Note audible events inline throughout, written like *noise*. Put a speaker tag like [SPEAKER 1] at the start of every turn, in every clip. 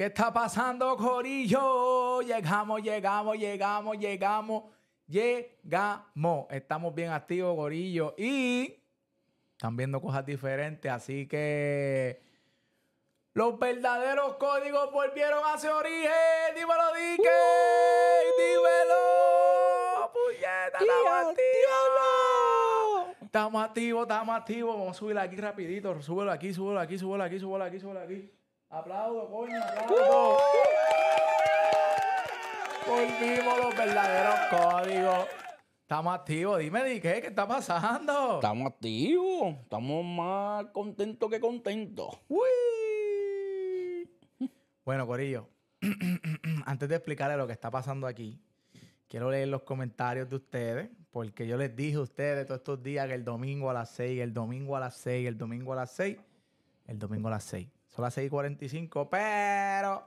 [SPEAKER 1] ¿Qué está pasando, gorillo? Llegamos, llegamos, llegamos, llegamos, llegamos. Estamos bien activos, gorillo Y están viendo cosas diferentes, así que los verdaderos códigos volvieron a su origen. Dímelo, Dike. ¡Uh! dímelo. estamos activos. Estamos activos, estamos activos. Vamos a subir aquí rapidito. Súbelo aquí, súbelo aquí, súbelo aquí, súbelo aquí, súbelo aquí. Aplaudo, coño, aplaudo. ¡Uh! Volvimos los verdaderos códigos.
[SPEAKER 2] Estamos activos. Dime, qué? está pasando? Estamos activos. Estamos más contentos que contentos.
[SPEAKER 3] Uy.
[SPEAKER 1] Bueno, Corillo, *clears throat* antes de explicarles lo que está pasando aquí, quiero leer los comentarios de ustedes, porque yo les dije a ustedes todos estos días que el domingo a las 6, el domingo a las 6, el domingo a las 6, el domingo a las seis. Son las 6.45, pero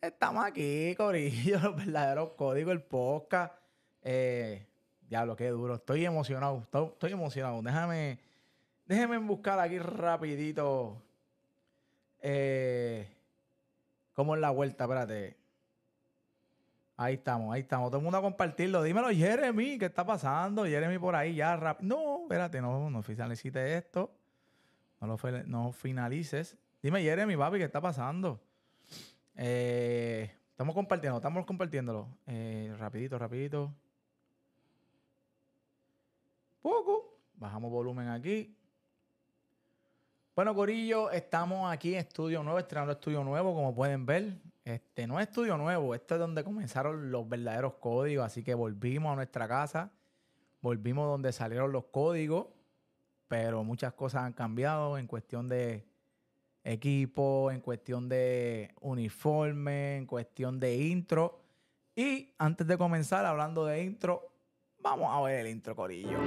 [SPEAKER 1] estamos aquí, Corillo, *laughs* los verdaderos códigos, el podcast. Eh, diablo, qué duro. Estoy emocionado, estoy, emocionado. Déjame, déjame buscar aquí rapidito. Eh, ¿Cómo es la vuelta? Espérate. Ahí estamos, ahí estamos. Todo el mundo a compartirlo. Dímelo, Jeremy, ¿qué está pasando? Jeremy por ahí ya. Rap... No, espérate, no, no finalicite esto. No lo no finalices. Dime, Jeremy, papi, ¿qué está pasando? Eh, estamos compartiendo, estamos compartiéndolo. Eh, rapidito, rapidito. Poco. Bajamos volumen aquí. Bueno, Corillo, estamos aquí en Estudio Nuevo, estrenando Estudio Nuevo, como pueden ver. Este no es Estudio Nuevo, este es donde comenzaron los verdaderos códigos, así que volvimos a nuestra casa, volvimos donde salieron los códigos, pero muchas cosas han cambiado en cuestión de equipo, en cuestión de uniforme, en cuestión de intro. Y antes de comenzar hablando de intro, vamos a ver el intro, Corillo. a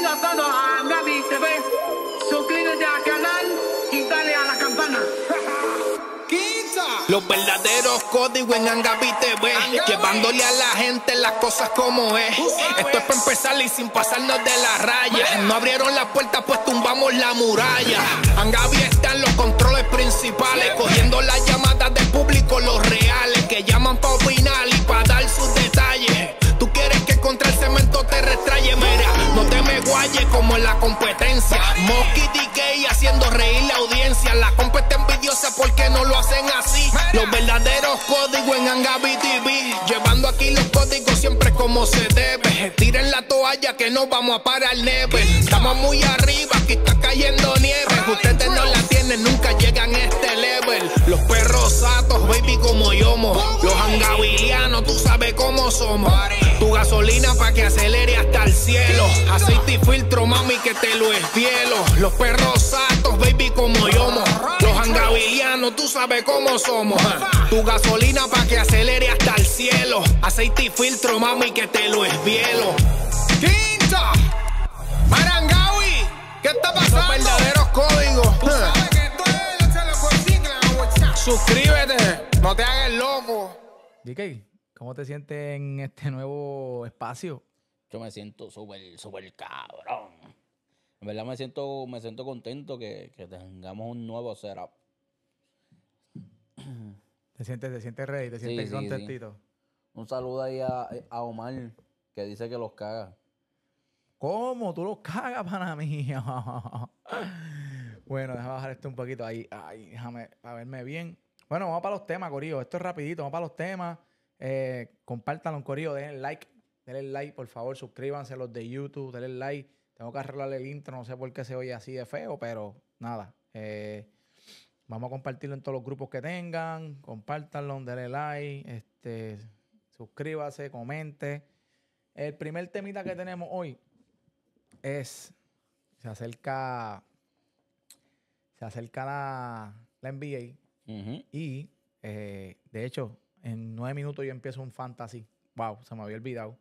[SPEAKER 3] todos a Gaby TV. Suscríbete al canal y dale a la campana. Los verdaderos códigos en Angabi TV, llevándole a la gente las cosas como es. Esto es para empezar y sin pasarnos de la raya. No abrieron la puerta, pues tumbamos la muralla. Angabi están los controles principales, cogiendo las llamadas de público, los reales, que llaman pa' opinar y pa' dar sus detalles. Tú quieres que contra el cemento te restraye, mira, no como en la competencia. y Gay haciendo reír la audiencia. La compa está envidiosa porque no lo hacen así. Los verdaderos códigos en Angabi TV. Llevando aquí los códigos siempre como se debe. Tiren la toalla que no vamos a parar neve. Estamos muy arriba, aquí está cayendo nieve. Ustedes no la nunca llegan a este level. Los perros satos, baby, como yo. Los angabilianos, tú sabes cómo somos. Tu gasolina pa' que acelere hasta el cielo. Aceite y filtro, mami, que te lo esfielo Los perros satos, baby, como yo. Los angabilianos, tú sabes cómo somos. Tu gasolina pa' que acelere hasta el cielo. Aceite y filtro, mami, que te lo esfielo. Quinta, Marangawi, ¿qué está pasando? verdaderos códigos suscríbete, no te hagas loco.
[SPEAKER 1] DK, ¿cómo te sientes en este nuevo espacio?
[SPEAKER 2] Yo me siento súper, súper cabrón. En verdad me siento, me siento contento que, tengamos un nuevo setup.
[SPEAKER 1] *clears throat* Te sientes, te sientes rey, te sientes contentito.
[SPEAKER 2] Un saludo ahí a, Omar, que dice que los caga.
[SPEAKER 1] ¿Cómo? Tú los cagas para mí. *laughs* Bueno, déjame bajar esto un poquito ahí. déjame a verme bien. Bueno, vamos para los temas, Corío, Esto es rapidito, vamos para los temas. Eh, compártanlo, Corío, Denle like. Denle like, por favor. Suscríbanse a los de YouTube. Denle like. Tengo que arreglar el intro. No sé por qué se oye así de feo, pero nada. Eh, vamos a compartirlo en todos los grupos que tengan. Compártanlo, denle like. Este, suscríbase, comente. El primer temita que tenemos hoy es. Se acerca se acerca la, NBA y eh, de hecho en nueve minutos yo empiezo un fantasy. Wow, se me había olvidado.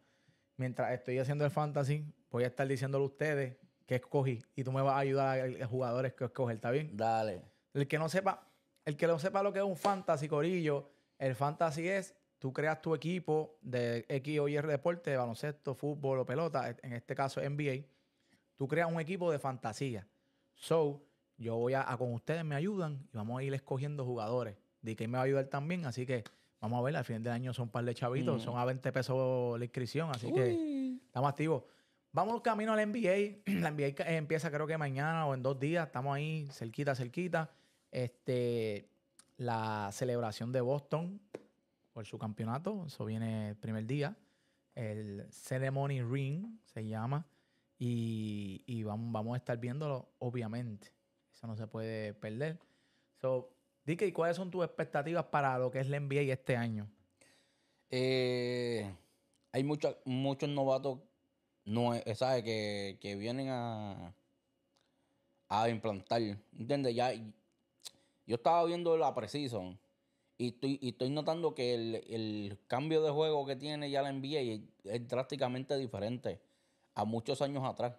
[SPEAKER 1] Mientras estoy haciendo el fantasy, voy a estar diciéndole a ustedes qué escogí y tú me vas a ayudar a los jugadores que escoger, ¿está bien? Dale. El que no sepa, el que no sepa lo que es un fantasy, Corillo, el fantasy es tú creas tu equipo de X o Y deporte, baloncesto, fútbol o pelota, en este caso NBA. Tú creas un equipo de fantasía. So, yo voy a, con ustedes, me ayudan y vamos a ir escogiendo jugadores. que me va a ayudar también, así que vamos a ver, al fin del año son un par de chavitos, son a 20 pesos la inscripción, así que estamos activos. Vamos camino al NBA. *clears throat* La NBA empieza creo que mañana o en dos días. Estamos ahí cerquita, cerquita. Este, la celebración de Boston por su campeonato. Eso viene el primer día. El Ceremony Ring se llama. Y, vamos a estar viéndolo, obviamente. Eso no se puede perder. So, cuáles son tus expectativas para lo que es la NBA este año?
[SPEAKER 2] Eh, hay muchos muchos novatos eh, Que, vienen a, a implantar. ¿Entiendes? Ya, yo estaba viendo la Precision y estoy, estoy notando que el, cambio de juego que tiene ya la NBA es drásticamente diferente a muchos años atrás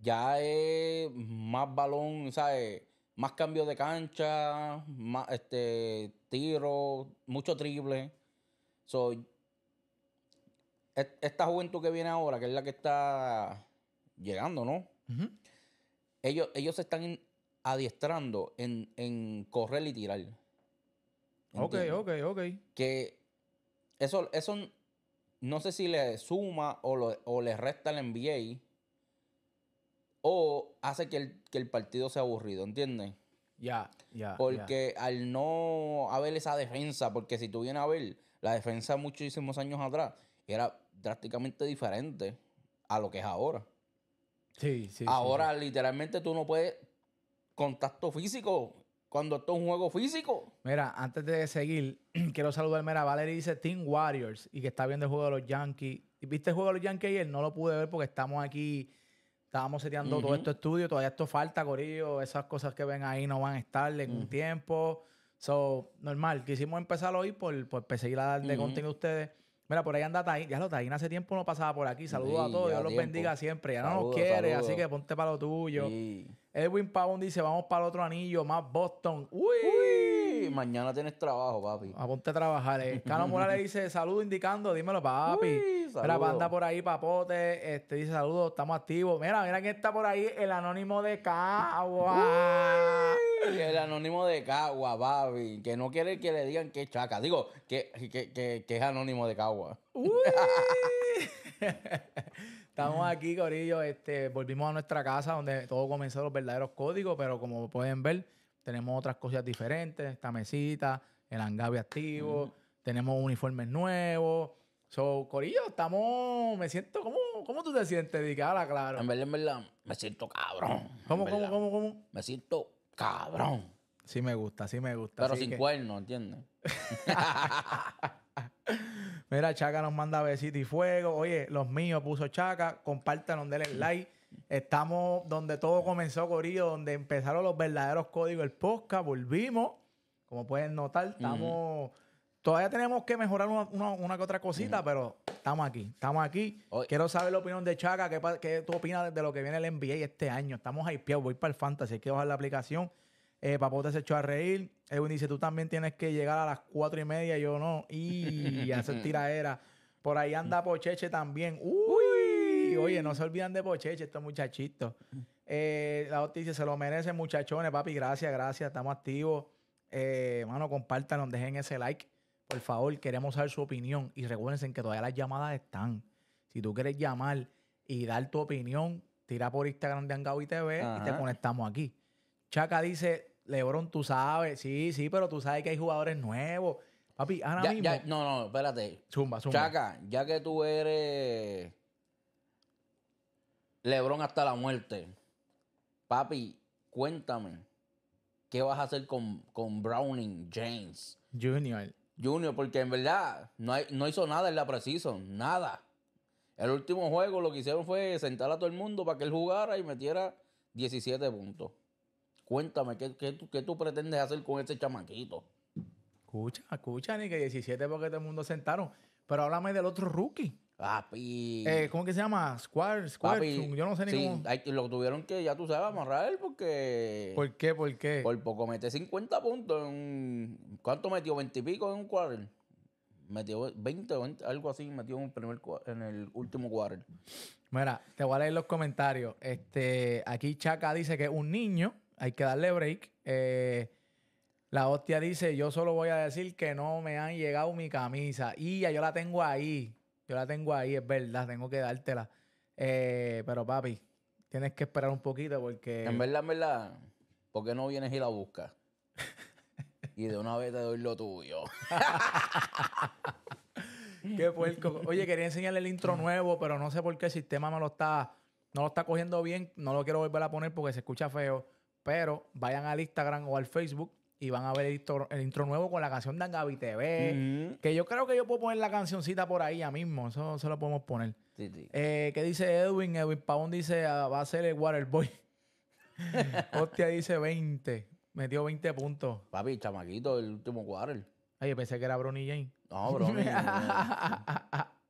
[SPEAKER 2] ya es más balón, ¿sabes? Más cambio de cancha, más este, tiro, mucho triple. So, esta juventud que viene ahora, que es la que está llegando, ¿no? ellos, ellos se están adiestrando en, correr y tirar. Ok, ok, ok. Que eso, eso no sé si le suma o, o le resta al NBA o hace que el, partido sea aburrido, ¿entiendes? Ya,
[SPEAKER 3] ya. porque
[SPEAKER 2] al no haber esa defensa, porque si tú vienes a ver la defensa muchísimos años atrás, era drásticamente diferente a lo que es ahora. Sí, sí. Ahora literalmente tú no puedes contacto físico cuando esto es un juego físico.
[SPEAKER 1] Mira, antes de seguir, *clears throat* quiero saludar. Mira, Valerie dice Team Warriors y que está viendo el juego de los Yankees. ¿Viste el juego de los Yankees ayer? No lo pude ver porque estamos aquí Estábamos seteando todo esto estudio, todavía esto falta, Corillo. Esas cosas que ven ahí no van a estar en un tiempo. So, normal, quisimos empezar hoy por, por perseguir a dar de contenido a ustedes. Mira, por ahí anda Taín. Ya lo Taín hace tiempo no pasaba por aquí. Saludos a todos. Dios los bendiga
[SPEAKER 2] siempre. Ya no nos quiere, así que
[SPEAKER 1] ponte para lo tuyo. Edwin Pavón dice, vamos para el otro anillo, más Boston. ¡Uy! uy mañana tienes trabajo, papi. Aponte a trabajar. Eh. Cano le dice, saludo indicando, dímelo, papi. la banda por ahí, papote. Este dice, saludo, estamos activos. Mira, mira que está por ahí, el anónimo de Cagua.
[SPEAKER 3] el
[SPEAKER 2] anónimo de Cagua, papi. Que no quiere que le digan que es chaca. Digo, que, que, es anónimo de Cagua. Uy. Estamos aquí, Corillo.
[SPEAKER 1] Este, volvimos a nuestra casa donde todo comenzó los verdaderos códigos, pero como pueden ver, tenemos otras cosas diferentes, esta mesita, el hangabe activo, tenemos uniformes nuevos. So, Corillo, estamos. Me siento. ¿Cómo, cómo tú te sientes, Dicala,
[SPEAKER 2] claro. En verdad, en verdad, me siento cabrón. ¿Cómo, cómo, cómo, cómo? Me siento cabrón. Sí, me gusta, sí, me gusta. Pero sin cuerno, ¿entiendes?
[SPEAKER 1] *laughs* Mira, Chaca nos manda besitos y fuego. Oye, los míos puso Chaca. Compártanlo, denle *laughs* like. Estamos donde todo comenzó, Corillo, donde empezaron los verdaderos códigos del podcast. Volvimos. Como pueden notar, estamos. Todavía tenemos que mejorar una, que otra cosita, pero estamos aquí. Estamos aquí. Quiero saber la opinión de Chaca. ¿Qué, tú opinas de lo que viene el NBA este año? Estamos hypeados. Voy para el Fantasy. Hay que bajar la aplicación. Eh, Papote se echó a reír. Edwin dice: Tú también tienes que llegar a las cuatro y media. Yo no. Y *laughs* hacer tiraera. Por ahí anda Pocheche también. ¡Uh! oye, no se olvidan de Pocheche, estos muchachitos. Mm. Eh, la noticia se lo merecen, muchachones, papi. Gracias, gracias. Estamos activos. Hermano, eh, mano, compártanlo, dejen ese like. Por favor, queremos saber su opinión. Y recuérdense que todavía las llamadas están. Si tú quieres llamar y dar tu opinión, tira por Instagram de y TV y te conectamos aquí. Chaca dice, Lebron, tú sabes. Sí, sí, pero tú sabes que hay jugadores nuevos. Papi, ahora mismo.
[SPEAKER 2] no, no, espérate. Chaca, ya que tú eres Lebron hasta la muerte. Papi, cuéntame. ¿Qué vas a hacer con, Browning James? Junior. Junior, porque en verdad no, no hizo nada en la precision. Nada. El último juego lo que hicieron fue sentar a todo el mundo para que él jugara y metiera 17 puntos. Cuéntame, ¿qué, tú, qué tú pretendes hacer con ese chamaquito? Escucha, escucha, ni que 17 porque todo el mundo sentaron.
[SPEAKER 1] Pero háblame del otro rookie.
[SPEAKER 2] Eh,
[SPEAKER 1] ¿Cómo que se llama? Square, Square Yo no sé ni cómo.
[SPEAKER 2] lo tuvieron que, ya tú sabes, amarrar porque. ¿Por
[SPEAKER 1] qué? ¿Por qué? Por poco mete
[SPEAKER 2] 50 puntos en. ¿Cuánto metió? ¿20 y pico en un quarter? Metió 20 o algo así, metió en el, primer, en el último quarter.
[SPEAKER 1] Mira, te voy a leer los comentarios. Este, aquí Chaca dice que un niño, hay que darle break. Eh, la hostia dice: Yo solo voy a decir que no me han llegado mi camisa. Y ya yo la tengo ahí. Yo la tengo ahí, es verdad, tengo que dártela. Eh, pero papi, tienes que esperar un poquito porque. En verdad,
[SPEAKER 2] en verdad, ¿por qué no vienes y la buscas? *laughs* y de una vez te doy lo tuyo. *laughs*
[SPEAKER 1] qué puerco. Oye, quería enseñarle el intro nuevo, pero no sé por qué el sistema me lo está, no lo está cogiendo bien. No lo quiero volver a poner porque se escucha feo. Pero vayan al Instagram o al Facebook y van a ver el intro, nuevo con la canción de Angabi TV. Que yo creo que yo puedo poner la cancioncita por ahí ya mismo. Eso se lo podemos poner. Eh, ¿Qué dice Edwin? Edwin Pavón dice, ah, va a ser el Waterboy. *laughs* Hostia, dice 20. Metió 20 puntos. Papi, chamaquito, el último Water. Ay, pensé que era Bronny Jane. No, Bronny.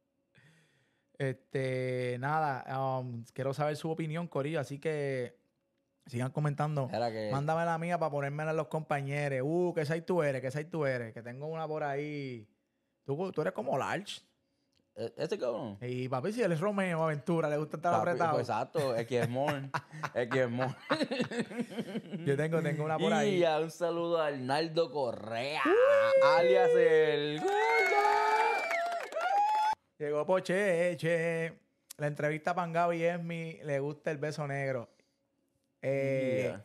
[SPEAKER 1] *laughs* este, nada, um, quiero saber su opinión, Corillo. Así que Sigan comentando. Mándame la mía para ponérmela a los compañeros. Uh, que ahí tú eres, que seis tú eres. Que tengo una por ahí. Tú, tú eres como Larch.
[SPEAKER 2] Este cabrón.
[SPEAKER 1] Y papi, si él es Romeo Aventura, le gusta estar apretado. Pues,
[SPEAKER 2] exacto, es que es more. es es more. *laughs* Yo tengo, tengo una por ahí. Y un saludo a Arnaldo Correa, alias el.
[SPEAKER 1] Llegó Poche, eh, che. La entrevista a Pangao es mi. Le gusta el beso negro. Eh,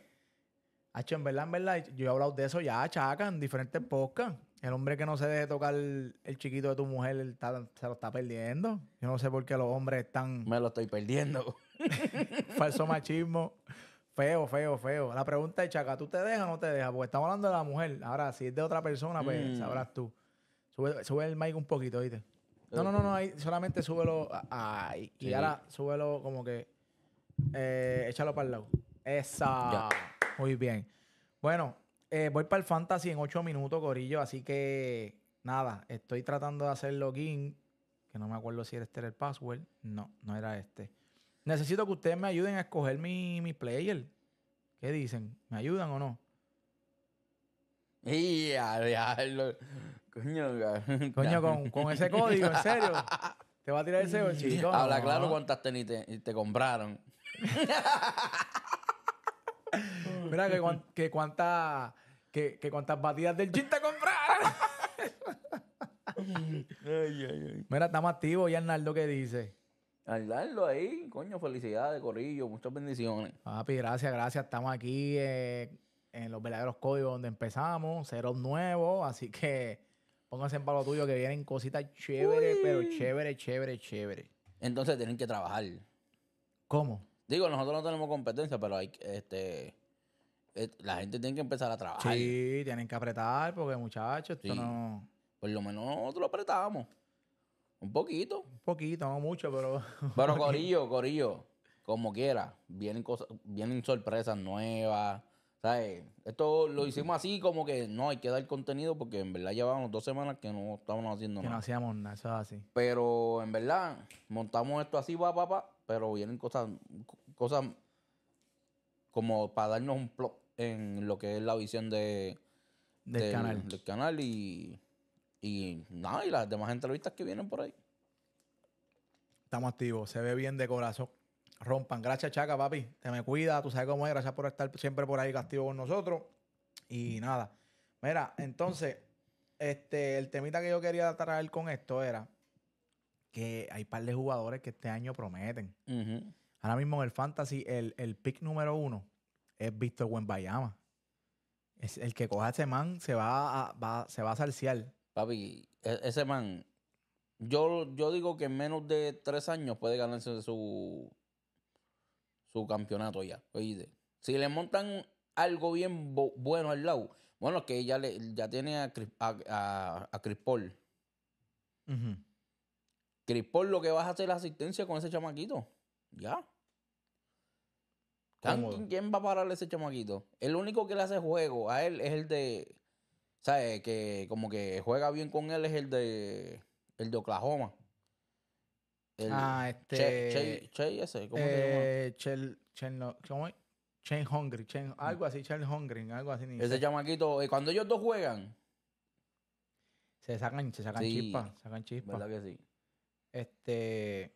[SPEAKER 1] en verdad, en verdad, yo he hablado de eso ya, chaca, en diferentes podcasts. El hombre que no se deje tocar el chiquito de tu mujer se lo está perdiendo. Yo no sé por qué los hombres están.
[SPEAKER 2] Me lo estoy perdiendo. *laughs* Falso
[SPEAKER 1] machismo. Feo, feo, feo. La pregunta es, chaca, ¿tú te dejas o no te dejas? Porque estamos hablando de la mujer. Ahora, si es de otra persona, pues mm. sabrás tú. Sube, el mic un poquito, ¿viste? No, no, no, no. Ahí solamente súbelo. ay Y ahora súbelo como que. Eh, échalo para el lado. Esa. Muy bien. Bueno, eh, voy para el fantasy en ocho minutos, Corillo. Así que nada, estoy tratando de hacer login. Que no me acuerdo si era este era el password. No, no era este. Necesito que ustedes me ayuden a escoger mi, player. ¿Qué dicen? ¿Me ayudan o no?
[SPEAKER 2] Y Coño, Coño, con, ese código, en serio. *laughs* Te va a tirar ese chico. Habla claro cuántas tenis te, te compraron. *laughs*
[SPEAKER 1] Mira que, cuánta, que, cuántas batidas del chiste comprar. Mira, estamos activos ¿Y Arnaldo, ¿qué dice?
[SPEAKER 2] Arnaldo ahí, coño, felicidades, Corrillo, muchas bendiciones.
[SPEAKER 1] Papi, gracias, gracias. Estamos aquí eh, en los verdaderos códigos donde empezamos, cero nuevo, así que pónganse en palo tuyo que vienen cositas
[SPEAKER 2] chéveres, pero chévere, chévere, chévere. Entonces tienen que trabajar. ¿Cómo? Digo, nosotros no tenemos competencia, pero hay este eh, la gente tiene que empezar a trabajar.
[SPEAKER 1] Sí, tienen que apretar porque, muchachos, esto no... Por lo menos nosotros lo apretamos. Un poquito. Un poquito, no mucho, pero... *laughs* Pero corillo,
[SPEAKER 2] corillo, como quiera. Vienen, cosas, vienen sorpresas nuevas. ¿Sabes? Esto lo hicimos así como que no hay que dar contenido porque en verdad llevábamos dos semanas que no estábamos haciendo nada. Que no hacíamos
[SPEAKER 1] nada, eso es así.
[SPEAKER 2] Pero en verdad montamos esto así, papá, pa, pero vienen cosas, cosas como para darnos un plot en lo que es la visión de, del, canal. Del canal y, nada, y las demás entrevistas que vienen por ahí.
[SPEAKER 1] Estamos activos, se ve bien de corazón. Rompan. Gracias, Chaca, papi. Te me cuida, tú sabes cómo es. Gracias por estar siempre por ahí castigo con nosotros. Y nada. Mira, entonces, este, el temita que yo quería traer con esto era que hay un par de jugadores que este año prometen. Ahora mismo en el Fantasy, el pick número uno es Víctor Bayama Es el que coja a ese man se va a, va, se va salciar.
[SPEAKER 2] Papi, e, ese man, yo, yo digo que en menos de tres años puede ganarse su, su campeonato ya. Si le montan algo bien bueno al lado, bueno, que ya, le, ya tiene a, Chris, a, lo que vas a hacer la asistencia con ese chamaquito. Ya. ¿Quién va a a ese chamaquito? El único que le hace juego a él es el de. ¿Sabes? Que como que juega bien con él es el de. El de Oklahoma. ah, este. Che, che, ese. ¿Cómo se llama?
[SPEAKER 1] Eh, ¿Cómo es? Chain Hungry, algo así, Chain Hungry, algo así. ese
[SPEAKER 2] chamaquito, eh, cuando ellos dos juegan.
[SPEAKER 1] Se sacan, se sacan chispas, sacan ¿Verdad que sí? Este.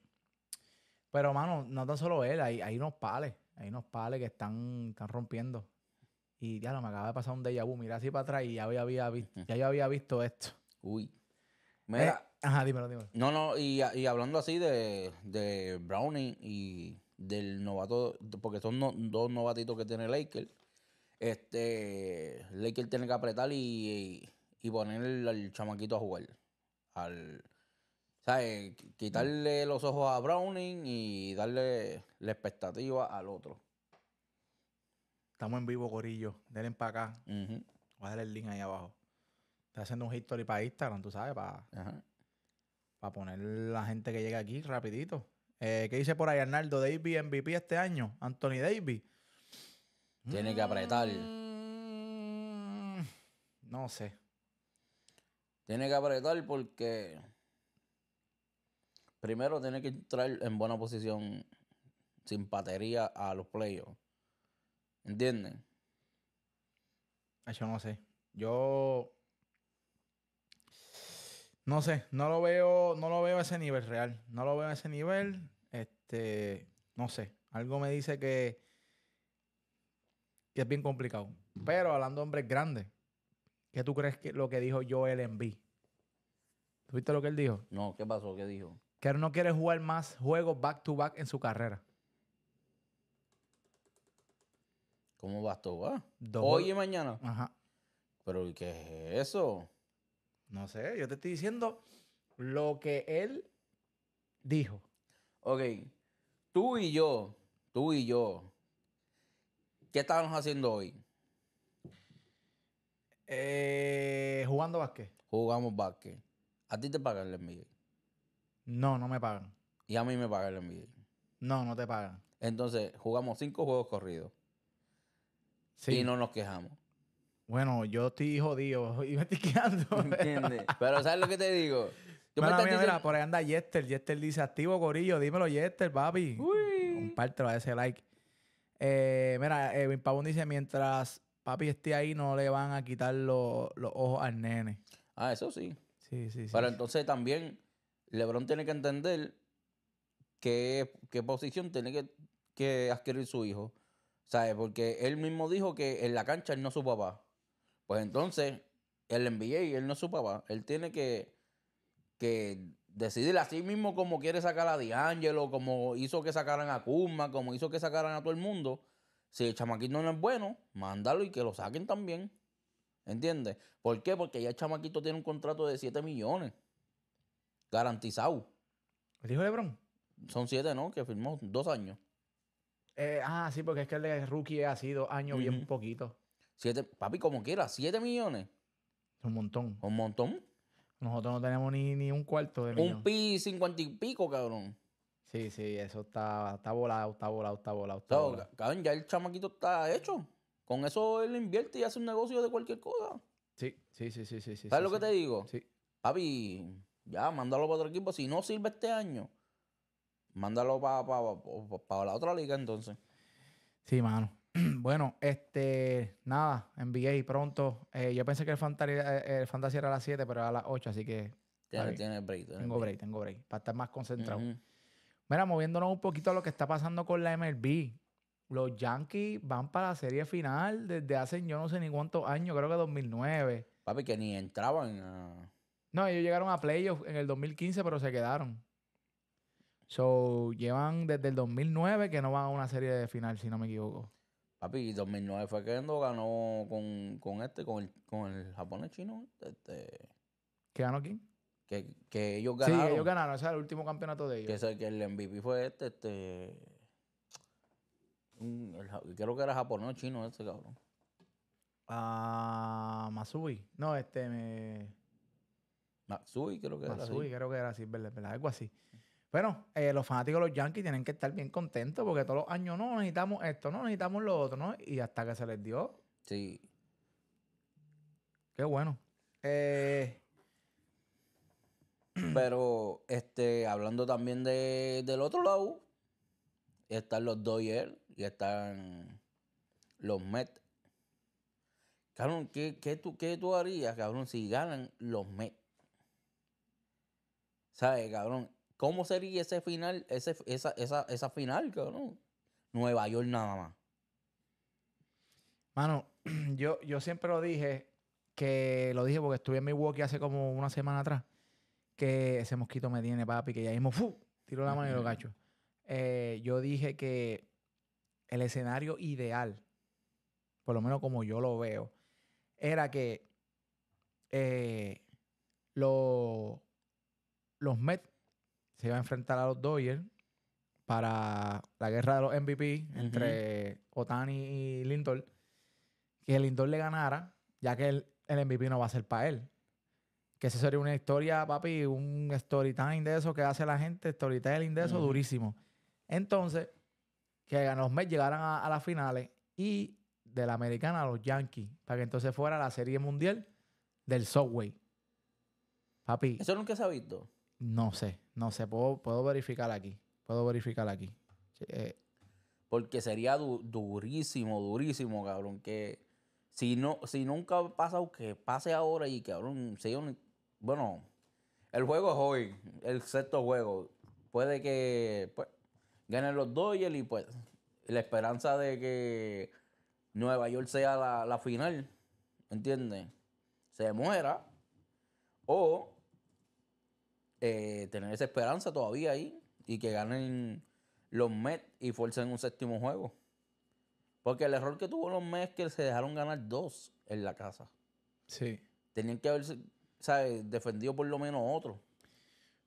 [SPEAKER 1] Pero, mano, no tan solo él, hay unos pales. Hay unos pales que están, rompiendo. Y ya lo me acaba de pasar un déjà vu. Mira así para atrás y ya, había, visto, ya yo había visto esto. Uy. Eh, Mira. ajá, dímelo, dímelo.
[SPEAKER 2] No, no, y, hablando así de, de, Browning y del novato, porque son dos novatitos que tiene Laker. Este, Laker tiene que apretar y, y, poner al, chamaquito a jugar. Al, Quitarle mm. los ojos a Browning y darle la expectativa al otro.
[SPEAKER 1] Estamos en vivo, Corillo. Denle para acá. Voy a darle el link ahí abajo. Está haciendo un history para Instagram, tú sabes, para, para poner la gente que llega aquí rapidito. Eh, ¿Qué dice por ahí Arnaldo? Davis MVP este
[SPEAKER 2] año. Anthony Davis. Tiene que apretar. Mm, no sé. Tiene que apretar porque primero tiene que entrar en buena posición sin batería a los playoffs. ¿entienden? Ah, yo no sé. Yo no sé, no lo
[SPEAKER 1] veo, no lo veo a ese nivel real. No lo veo a ese nivel. Este, no sé. Algo me dice que, que es bien complicado. Pero hablando de hombres grandes, ¿qué tú crees que lo que dijo Joel B? ¿Tuviste lo que él dijo?
[SPEAKER 2] No, ¿qué pasó? ¿Qué dijo?
[SPEAKER 1] que no quiere jugar más juegos back to back en su carrera.
[SPEAKER 2] ¿Cómo vas tú? Ah? Hoy y mañana. Ajá. Pero ¿qué es eso? No sé, yo te estoy diciendo lo que él dijo. Ok, tú y yo, tú y yo, ¿qué estábamos haciendo hoy? Eh, jugando básquet. Jugamos básquet. ¿A ti te pagan el Miguel? No, no me pagan. Y a mí me pagan el envío. No, no te pagan. Entonces, jugamos cinco juegos corridos. Sí. Y no nos quejamos.
[SPEAKER 1] Bueno, yo estoy jodido *laughs* y me estoy quedando.
[SPEAKER 2] ¿Entiendes? Pero ¿sabes lo que te digo? Yo mira, me mira,
[SPEAKER 1] por ahí anda Jester. Jester dice, activo gorillo. dímelo Jester, papi. Uy. Compártelo a ese like. Eh, mira, Edwin Pavón dice, mientras papi esté ahí, no le van a quitar los ojos al nene.
[SPEAKER 2] Ah, eso sí. Sí, sí, sí. Pero entonces también LeBron tiene que entender qué, posición tiene que, adquirir su hijo. ¿Sabes? Porque él mismo dijo que en la cancha él no es su papá. Pues entonces, el NBA, él no es su papá. Él tiene que, que decidir así mismo como quiere sacar a D'Angelo, como hizo que sacaran a Kuma, como hizo que sacaran a todo el mundo. Si el chamaquito no es bueno, mándalo y que lo saquen también. ¿Entiendes? ¿Por qué? Porque ya el chamaquito tiene un contrato de 7 millones. Garantizado. ¿Dijo LeBron? Son siete, ¿no? Que firmó dos años. Eh, ah, sí, porque es que el de rookie ha sido año bien poquito. Siete, papi, como quiera, siete millones.
[SPEAKER 1] Un montón. Un montón. Nosotros no tenemos ni, ni un cuarto de millón. Un
[SPEAKER 2] pi cincuenta y pico, cabrón. Sí, sí, eso está, está volado, está volado, está volado. Está Cabrón, ya el chamaquito está hecho. Con eso él invierte y hace un negocio de cualquier cosa. Sí, sí, sí, sí, sí. ¿Sabes lo que te digo? Sí. Papi, ya, mándalo para otro equipo. Si no sirve este año, mándalo para la otra liga entonces.
[SPEAKER 1] Sí, mano. *clears throat* Bueno, este, nada, NBA pronto. Eh, yo pensé que el fantasy, el fantasy, era a las 7, pero era a las 8, así que... tengo break, tengo break, para estar más concentrado. Mira, moviéndonos un poquito a lo que está pasando con la MLB. Los Yankees van para la serie final desde hace yo no sé ni cuántos años, creo que 2009. Papi, que ni entraban a... No, ellos llegaron a playoffs en el 2015, pero se quedaron. So, llevan desde el 2009 que no van a una serie de final, si no me equivoco.
[SPEAKER 2] Papi, 2009 fue que ganó con, este, con el, con el japonés chino. Este... ¿Qué ganó quién? Que, que ellos ganaron. Sí, ellos
[SPEAKER 1] ganaron, ese o el último campeonato de ellos.
[SPEAKER 2] Que, el, MVP fue este, este. creo que era japonés chino este cabrón.
[SPEAKER 1] Ah, Masui. No, este me.
[SPEAKER 2] Matsui creo que era. así. creo que
[SPEAKER 1] era así, ¿verdad? así. Bueno, eh, los fanáticos de los Yankees tienen que estar bien contentos porque todos los años no necesitamos esto, no necesitamos lo otro, ¿no? Y hasta que se les dio. Sí. Qué bueno.
[SPEAKER 2] Eh, *clears throat* Pero, este, hablando también del otro lado, están los Dodgers y están los Mets. Cabrón, ¿qué, tú, ¿qué tú harías, cabrón, si ganan los Mets? ¿Sabes, cabrón? ¿Cómo sería ese final, ese, esa, esa, esa final, cabrón? Nueva York nada más.
[SPEAKER 1] Mano, *clears throat* yo, yo siempre lo dije, que lo dije porque estuve en Milwaukee hace como una semana atrás, que ese mosquito me tiene, papi, que ya mismo, ¡fu! Tiro la mano y lo cacho. Eh, yo dije que el escenario ideal, por lo menos como yo lo veo, era que eh, lo los Mets se iban a enfrentar a los Dodgers para la guerra de los MVP entre Otani y Lindor, que Lindor le ganara, ya que el, MVP no va a ser para él. Que esa sería una historia, papi, un storytelling de eso que hace la gente, storytelling de eso durísimo. Entonces, que los Mets llegaran a, a, las finales y de la americana a los Yankees, para que entonces fuera la serie mundial del Subway. Papi.
[SPEAKER 2] Eso nunca se ha visto. No sé,
[SPEAKER 1] no sé. Puedo, verificar aquí. Puedo verificar aquí. Eh,
[SPEAKER 2] Porque sería durísimo, durísimo, cabrón. Que si no, si nunca pasa o que pase ahora y cabrón, si bueno, el juego es hoy, el sexto juego. Puede que pues, ganen los Dodgers y pues la esperanza de que Nueva York sea la, la final, ¿entiendes? Se muera. O eh, tener esa esperanza todavía ahí y que ganen los Mets y fuercen un séptimo juego. Porque el error que tuvo los Mets es que se dejaron ganar dos en la casa. Sí. Tenían que haberse defendido por lo menos otro.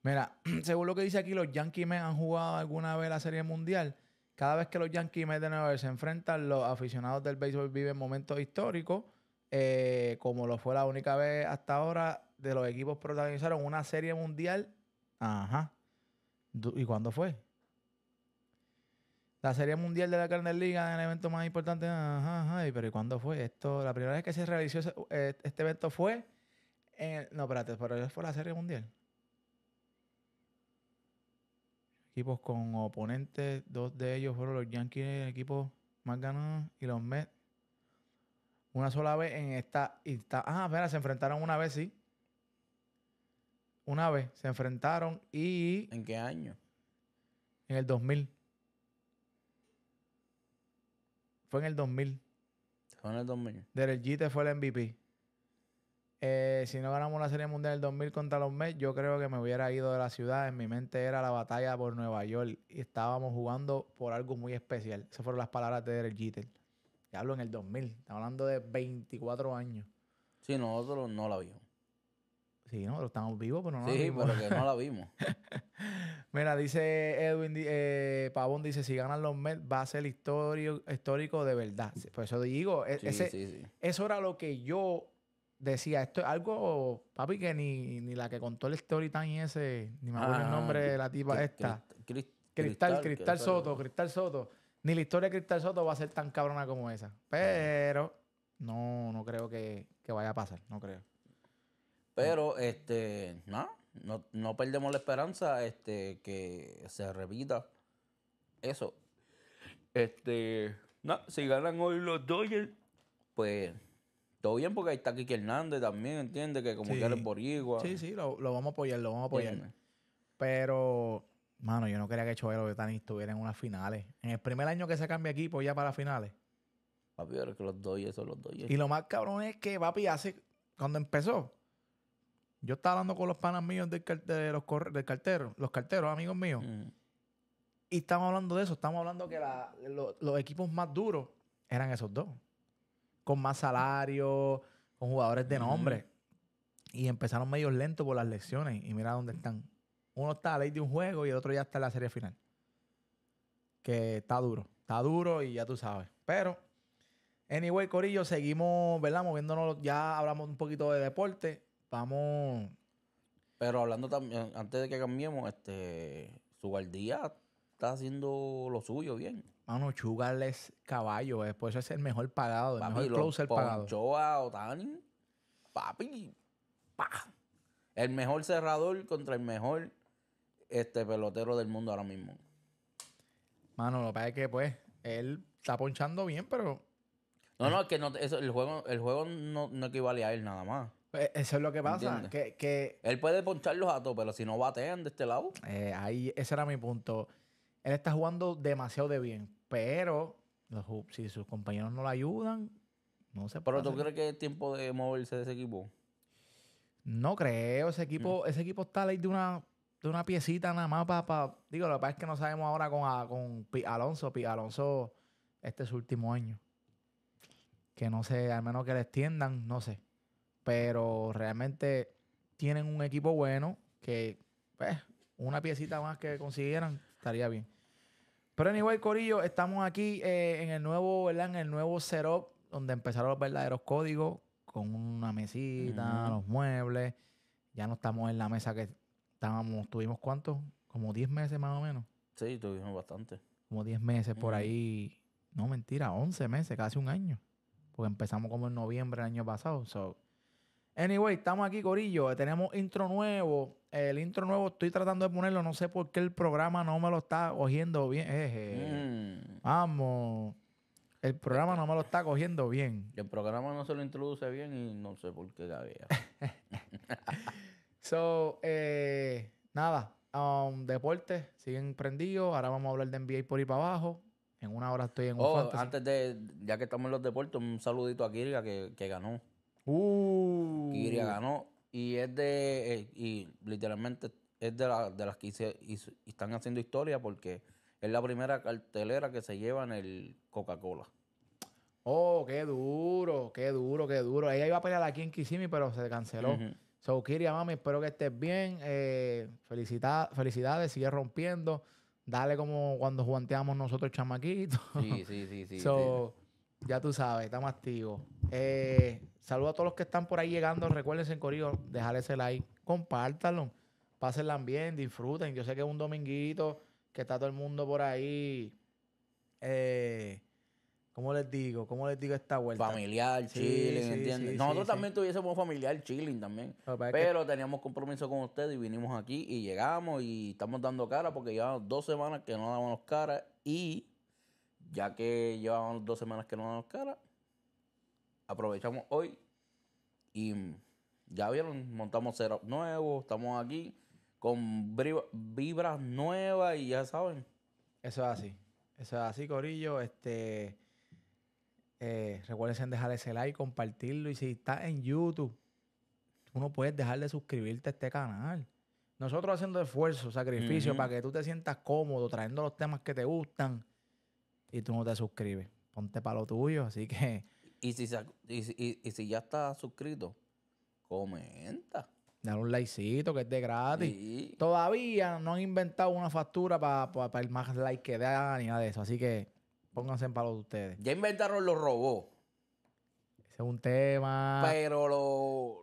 [SPEAKER 1] Mira, *clears throat* según lo que dice aquí, los Yankees han jugado alguna vez la Serie Mundial. Cada vez que los Yankees de Nueva York se enfrentan, los aficionados del béisbol viven momentos históricos, eh, como lo fue la única vez hasta ahora de los equipos protagonizaron una serie mundial. Ajá. ¿Y cuándo fue? La serie mundial de la Carne Liga, el evento más importante. Ajá, ajá. Pero ¿y cuándo fue? Esto, la primera vez que se realizó eh, este evento fue. En, no, espérate, pero fue la serie mundial. Equipos con oponentes, dos de ellos fueron los Yankees, el equipo más ganado, y los Mets. Una sola vez en esta. está, ah, espera, se enfrentaron una vez, sí. Una vez se enfrentaron y. ¿En qué año? En el 2000. Fue en el 2000. Fue en el 2000. Derek Jeter fue el MVP. Eh, si no ganamos la Serie Mundial del 2000 contra los Mets, yo creo que me hubiera ido de la ciudad. En mi mente era la batalla por Nueva York. Y estábamos jugando por algo muy especial. Esas fueron las palabras de Derek Jeter. hablo en el 2000. Estamos hablando de 24 años.
[SPEAKER 2] Sí, nosotros no la vimos.
[SPEAKER 1] Sí, no, pero estamos vivos, pero no la vimos. Sí, pero que no la vimos. *laughs* Mira, dice Edwin eh, Pavón, dice, si ganan los Mets va a ser histórico, histórico de verdad. Por eso digo, e, eso era lo que yo decía. Esto es algo, papi, que ni, la que contó el tan ese, ni me acuerdo el nombre de la tipa esta. cristal, Cristal, Soto, Cristal Soto. Ni la historia de Cristal Soto va a ser tan cabrona como esa. Pero no, no creo que vaya a pasar, no creo.
[SPEAKER 2] Pero, este, no, no, perdemos la esperanza este, que se repita eso. Este, no, si ganan hoy los Dodgers, pues todo bien porque ahí está Kiki Hernández también, entiende Que como sí. que eres Sí, sí,
[SPEAKER 1] lo, vamos a apoyar, lo vamos a apoyar. Pero, mano, yo no quería que Choelo Tani estuviera en unas finales. En el primer año que se cambia equipo ya para las finales.
[SPEAKER 2] Papi, que los Dodgers los Dodgers. Y lo
[SPEAKER 1] más cabrón es que, papi, hace, cuando empezó, yo estaba hablando con los panas míos del, de los, de cartero, los carteros, amigos míos. Mm. Y estamos hablando de eso. Estamos hablando que los equipos más duros eran esos dos. Con más salario, con jugadores de mm. nombre. Y empezaron medio lentos por las lecciones. Y mira dónde están. Uno está a ley de un juego y el otro ya está en la serie final. Que está duro. Está duro y ya tú sabes. Pero, anyway, Corillo, seguimos, ¿verdad? Moviéndonos. Ya hablamos un poquito de deporte vamos.
[SPEAKER 2] Pero hablando también, antes de que cambiemos, este, guardia está haciendo lo suyo bien.
[SPEAKER 1] Mano, Sugar es caballo, después eh, es el mejor pagado, el mejor closer pagado.
[SPEAKER 2] Joa Otani. Papi. Pa. El mejor cerrador contra el mejor este pelotero del mundo ahora mismo.
[SPEAKER 1] Mano, lo que pasa es que pues él está ponchando bien, pero
[SPEAKER 2] No, no, es que el juego el juego no equivale a él nada más.
[SPEAKER 1] Eh, eso es lo que pasa. Que,
[SPEAKER 2] Él puede poncharlos a todos, pero si no batean de este lado.
[SPEAKER 1] Eh, ahí, ese era mi punto. Él está jugando demasiado de bien, pero si sus compañeros no lo ayudan, no se puede. ¿Pero tú crees
[SPEAKER 2] que es tiempo de moverse de ese equipo?
[SPEAKER 1] No creo. Ese equipo, mm. ese equipo está ley de una, una piecita nada más para. digo, lo que pasa es que no sabemos ahora con, con Alonso. Alonso, este es su último año. Que no sé, al menos que le extiendan, no sé pero realmente tienen un equipo bueno que, pues, una piecita más que consiguieran estaría bien. Pero anyway, Corillo, estamos aquí eh, en el nuevo, ¿verdad? En el nuevo setup donde empezaron los verdaderos códigos con una mesita, los muebles. Ya no estamos en la mesa que estábamos, tuvimos cuánto? como 10 meses más o menos.
[SPEAKER 2] Sí, tuvimos bastante.
[SPEAKER 1] Como 10 meses por ahí. No, mentira, 11 meses, casi un año. Porque empezamos como en noviembre del año pasado. Anyway, estamos aquí, Corillo. Eh, tenemos intro nuevo. El intro nuevo estoy tratando de ponerlo. No sé por qué el programa no me lo está cogiendo bien. Eh, eh. Mm. Vamos. El programa no me lo está cogiendo bien.
[SPEAKER 2] *laughs* El programa no se lo introduce bien y no sé por qué todavía.
[SPEAKER 1] *laughs* so, eh, nada. Um, deportes siguen prendidos. Ahora vamos a hablar de NBA por ir para abajo. En una hora estoy en un oh, Antes
[SPEAKER 2] de, ya que estamos en los deportes, un saludito a Kirga que ganó. Uh. Kiria ganó. Y es de. Eh, y literalmente es de, la- de las que están haciendo historia porque es la primera cartelera que se lleva en el Coca-Cola.
[SPEAKER 1] Oh, qué duro, qué duro, qué duro. Ella iba a pelear aquí en Kissimmee, pero se canceló. So, Kiria, mami, espero que estés bien. Eh, felicidades, sigue rompiendo. Dale como cuando juanteamos nosotros, chamaquitos.
[SPEAKER 2] Sí, sí, sí, sí. *laughs*
[SPEAKER 1] ya tú sabes, estamos activos. Eh, Saludos a todos los que están por ahí llegando. Recuérdense, Corillo, dejar el like, compártanlo, pásenla bien, disfruten. Yo sé que es un dominguito, que está todo el mundo por ahí. Eh, ¿Cómo les digo? ¿Cómo les digo esta vuelta? Familiar,
[SPEAKER 2] chilling, ¿entiendes? Nosotros también tuviésemos familiar, chilling también. Pero, teníamos compromiso con ustedes y vinimos aquí y llegamos y estamos dando cara porque llevamos dos semanas que no dábamos cara y ya que llevamos dos semanas que no dábamos cara, aprovechamos hoy y mm, ya vieron, montamos cero nuevo, estamos aquí con vibras nuevas y ya saben. Eso es así. Eso es así, Corillo.
[SPEAKER 1] Este, eh, recuerden dejar ese like, compartirlo. Y si estás en YouTube, tú no puedes dejar de suscribirte a este canal. Nosotros haciendo esfuerzo, sacrificio, para que tú te sientas cómodo, trayendo los temas que te gustan, y tú no te suscribes. Ponte para lo tuyo. Así que
[SPEAKER 2] y si, ya está suscrito, comenta.
[SPEAKER 1] Dale un likecito que es de gratis. Todavía no han inventado una factura para el más like que da ni nada de eso. Así que pónganse en palo de ustedes.
[SPEAKER 2] Ya inventaron los robots.
[SPEAKER 1] Ese es un tema.
[SPEAKER 2] Pero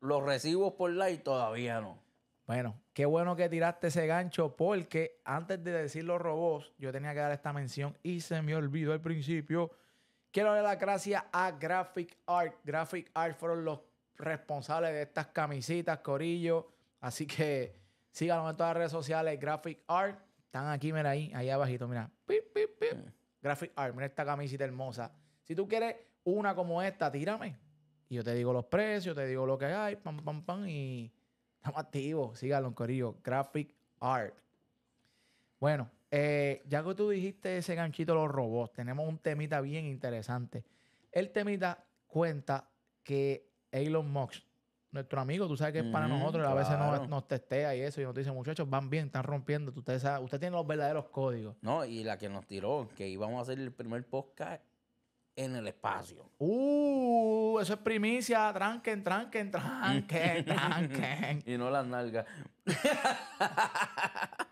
[SPEAKER 2] los recibos por like todavía no.
[SPEAKER 1] Bueno, qué bueno que tiraste ese gancho porque antes de decir los robots, yo tenía que dar esta mención y se me olvidó al principio. Quiero darle las gracias a Graphic Art. Graphic Art fueron los responsables de estas camisitas, Corillo. Así que síganos en todas las redes sociales. Graphic Art. Están aquí, mira ahí, ahí abajito, mira. Pip, pip, Graphic Art, mira esta camisita hermosa. Si tú quieres una como esta, tírame. Y yo te digo los precios, te digo lo que hay, pam, pam, pam. Y estamos activos. Síganos, Corillo. Graphic Art. Bueno, eh, ya que tú dijiste ese ganchito los robots, tenemos un temita bien interesante. El temita cuenta que Elon Musk, nuestro amigo, tú sabes que es para nosotros, a veces nos, testea y eso, y nos dice, muchachos, van bien, están rompiendo, ustedes usted tiene los verdaderos códigos.
[SPEAKER 2] No, y la que nos tiró, que íbamos a hacer el primer podcast en el espacio. Uh, eso es primicia. Tranquen, tranquen, tranquen, *laughs* tranquen. y no las nalgas. *laughs*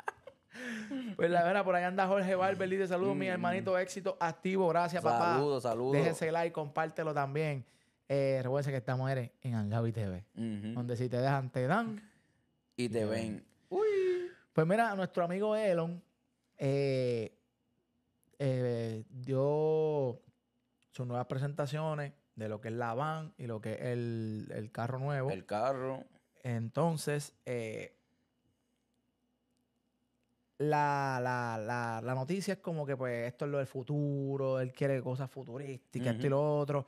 [SPEAKER 1] Pues la verdad, por ahí anda Jorge Valverde de saludos, mi hermanito éxito activo. Gracias, papá. Saludos, saludos. Déjese like, compártelo también. Eh, que estamos en Angabi TV, donde si te dejan, te dan. Y te ven. Pues mira, nuestro amigo Elon eh, eh, dio sus nuevas presentaciones de lo que es la van y lo que es el, el carro nuevo. El carro. Entonces, eh, la, la, la, la, noticia es como que pues esto es lo del futuro, él quiere cosas futurísticas, esto y lo otro.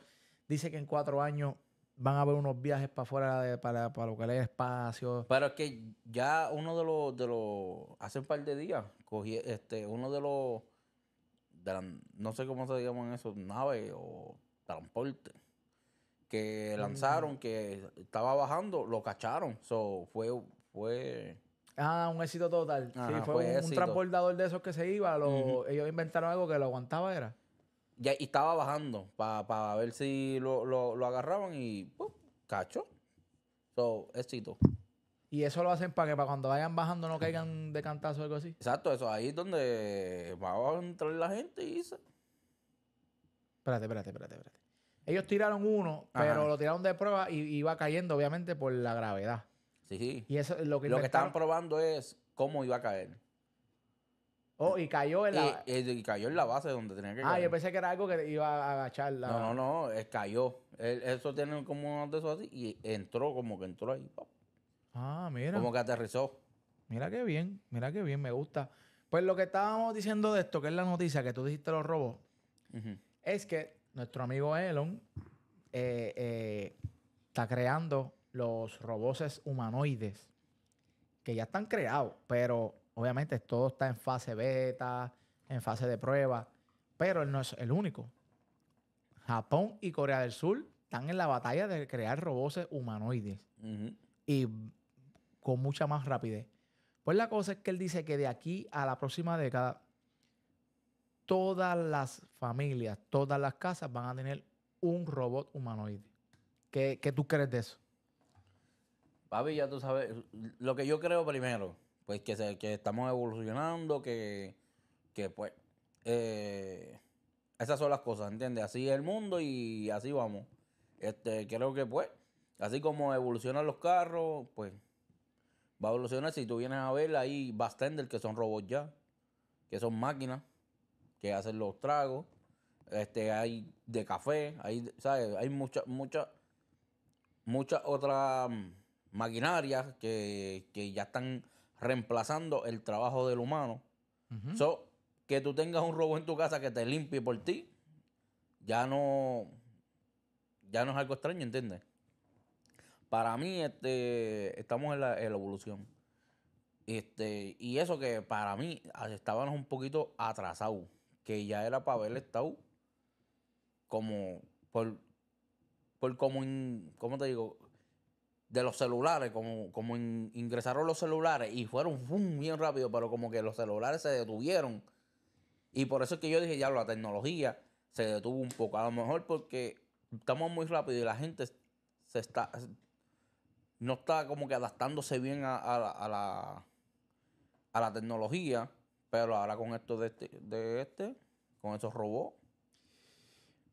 [SPEAKER 1] Dice que en cuatro años van a haber unos viajes para afuera, para, lo que es espacio.
[SPEAKER 2] Pero es que ya uno de los, de los hace un par de días, cogí este, uno de los, no sé cómo se llaman en eso, nave o transporte, que lanzaron, que estaba bajando, lo cacharon. So, fue, fue Ah, un
[SPEAKER 1] éxito total.
[SPEAKER 2] sí, fue, un, transbordador
[SPEAKER 1] de esos que se iba. Ellos inventaron algo que lo aguantaba, era.
[SPEAKER 2] Ya, y estaba bajando para ver si lo, agarraban y cacho. So, éxito.
[SPEAKER 1] Y eso lo hacen para que para cuando vayan bajando no caigan
[SPEAKER 2] de cantazo o algo así. Exacto, eso ahí es donde va a entrar la gente y dice.
[SPEAKER 1] Espérate, espérate, espérate, espérate. Ellos tiraron uno, pero lo
[SPEAKER 2] tiraron de prueba
[SPEAKER 1] y iba cayendo, obviamente, por la gravedad. Sí, Y eso, lo que, lo que estaban
[SPEAKER 2] probando es cómo iba a caer. Oh, y cayó en la... Y, cayó en la base donde tenía que caer. Ah, yo
[SPEAKER 1] pensé que era algo que iba a agachar No,
[SPEAKER 2] no, no, cayó. eso tiene como uno de esos así y entró, como que entró ahí.
[SPEAKER 1] Ah, mira. Como
[SPEAKER 2] que aterrizó. Mira qué
[SPEAKER 1] bien, mira qué bien, me gusta. Pues lo que estábamos diciendo de esto, que es la noticia que tú dijiste los robos, es que nuestro amigo Elon eh, eh, está creando los robots humanoides que ya están creados, pero obviamente todo está en fase beta, en fase de prueba, pero él no es el único. Japón y Corea del Sur están en la batalla de crear robots humanoides y con mucha más rapidez. Pues la cosa es que él dice que de aquí a la próxima década, todas las familias, todas las casas van a tener un robot humanoide. ¿Qué, qué tú crees de eso?
[SPEAKER 2] Papi, ya tú sabes, lo que yo creo primero, pues que, que estamos evolucionando, que, pues, eh, esas son las cosas, ¿entiendes? Así es el mundo y así vamos. Este, creo que pues, así como evolucionan los carros, pues, va a evolucionar. Si tú vienes a ver ahí Bastender, que son robots ya, que son máquinas, que hacen los tragos, este, hay de café, hay, ¿sabes? Hay muchas, muchas, muchas otra... Mm, maquinarias que, ya están reemplazando el trabajo del humano. que tú tengas un robot en tu casa que te limpie por ti, ya no, ya no es algo extraño, ¿entiendes? Para mí, este, estamos en la, evolución. Este, y eso que para mí ah, estábamos un poquito atrasados, que ya era para haber estado como por, por como, ¿cómo te digo? de los celulares, como, como ingresaron los celulares y fueron boom, bien rápido, pero como que los celulares se detuvieron. Y por eso es que yo dije, ya la tecnología se detuvo un poco. A lo mejor porque estamos muy rápido y la gente se está no está como que adaptándose bien a, la, a la tecnología, pero ahora con esto de este, de este con esos robots.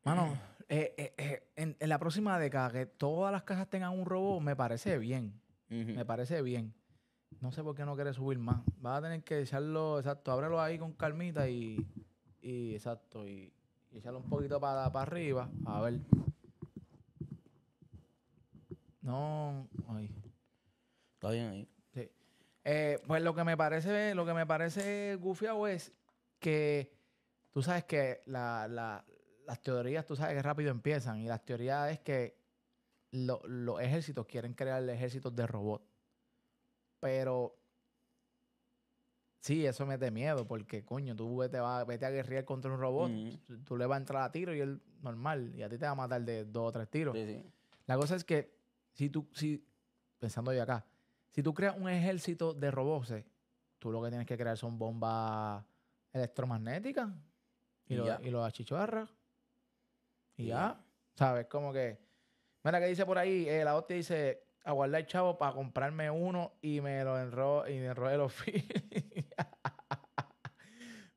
[SPEAKER 1] Mano, eh, eh, eh, en, la próxima década que todas las casas tengan un robot, me parece bien. Me parece bien. No sé por qué no quiere subir más. Va a tener que echarlo, exacto, ábrelo ahí con calmita y, exacto, y, echarlo un poquito para, para arriba. A ver. No, Está bien ahí. Sí. pues lo que me parece, lo que me parece gufiado es que tú sabes que la, la las teorías, tú sabes que rápido empiezan. Y las teorías es que los ejércitos quieren crear ejércitos de robots. Pero sí, eso me da miedo porque, coño, tú te a vete a guerrear contra un robot, tú le vas a entrar a tiro y él normal, y a ti te va a matar de dos o tres tiros. La cosa es que, si tú, si, pensando yo acá, si tú creas un ejército de robots, eh, tú lo que tienes que crear son bombas electromagnéticas y, y los achicharras ya, ¿sabes? Como que. Mira que dice por ahí, eh, la hostia dice, a guardar chavo para comprarme uno y me lo enro y me enrollé los *laughs*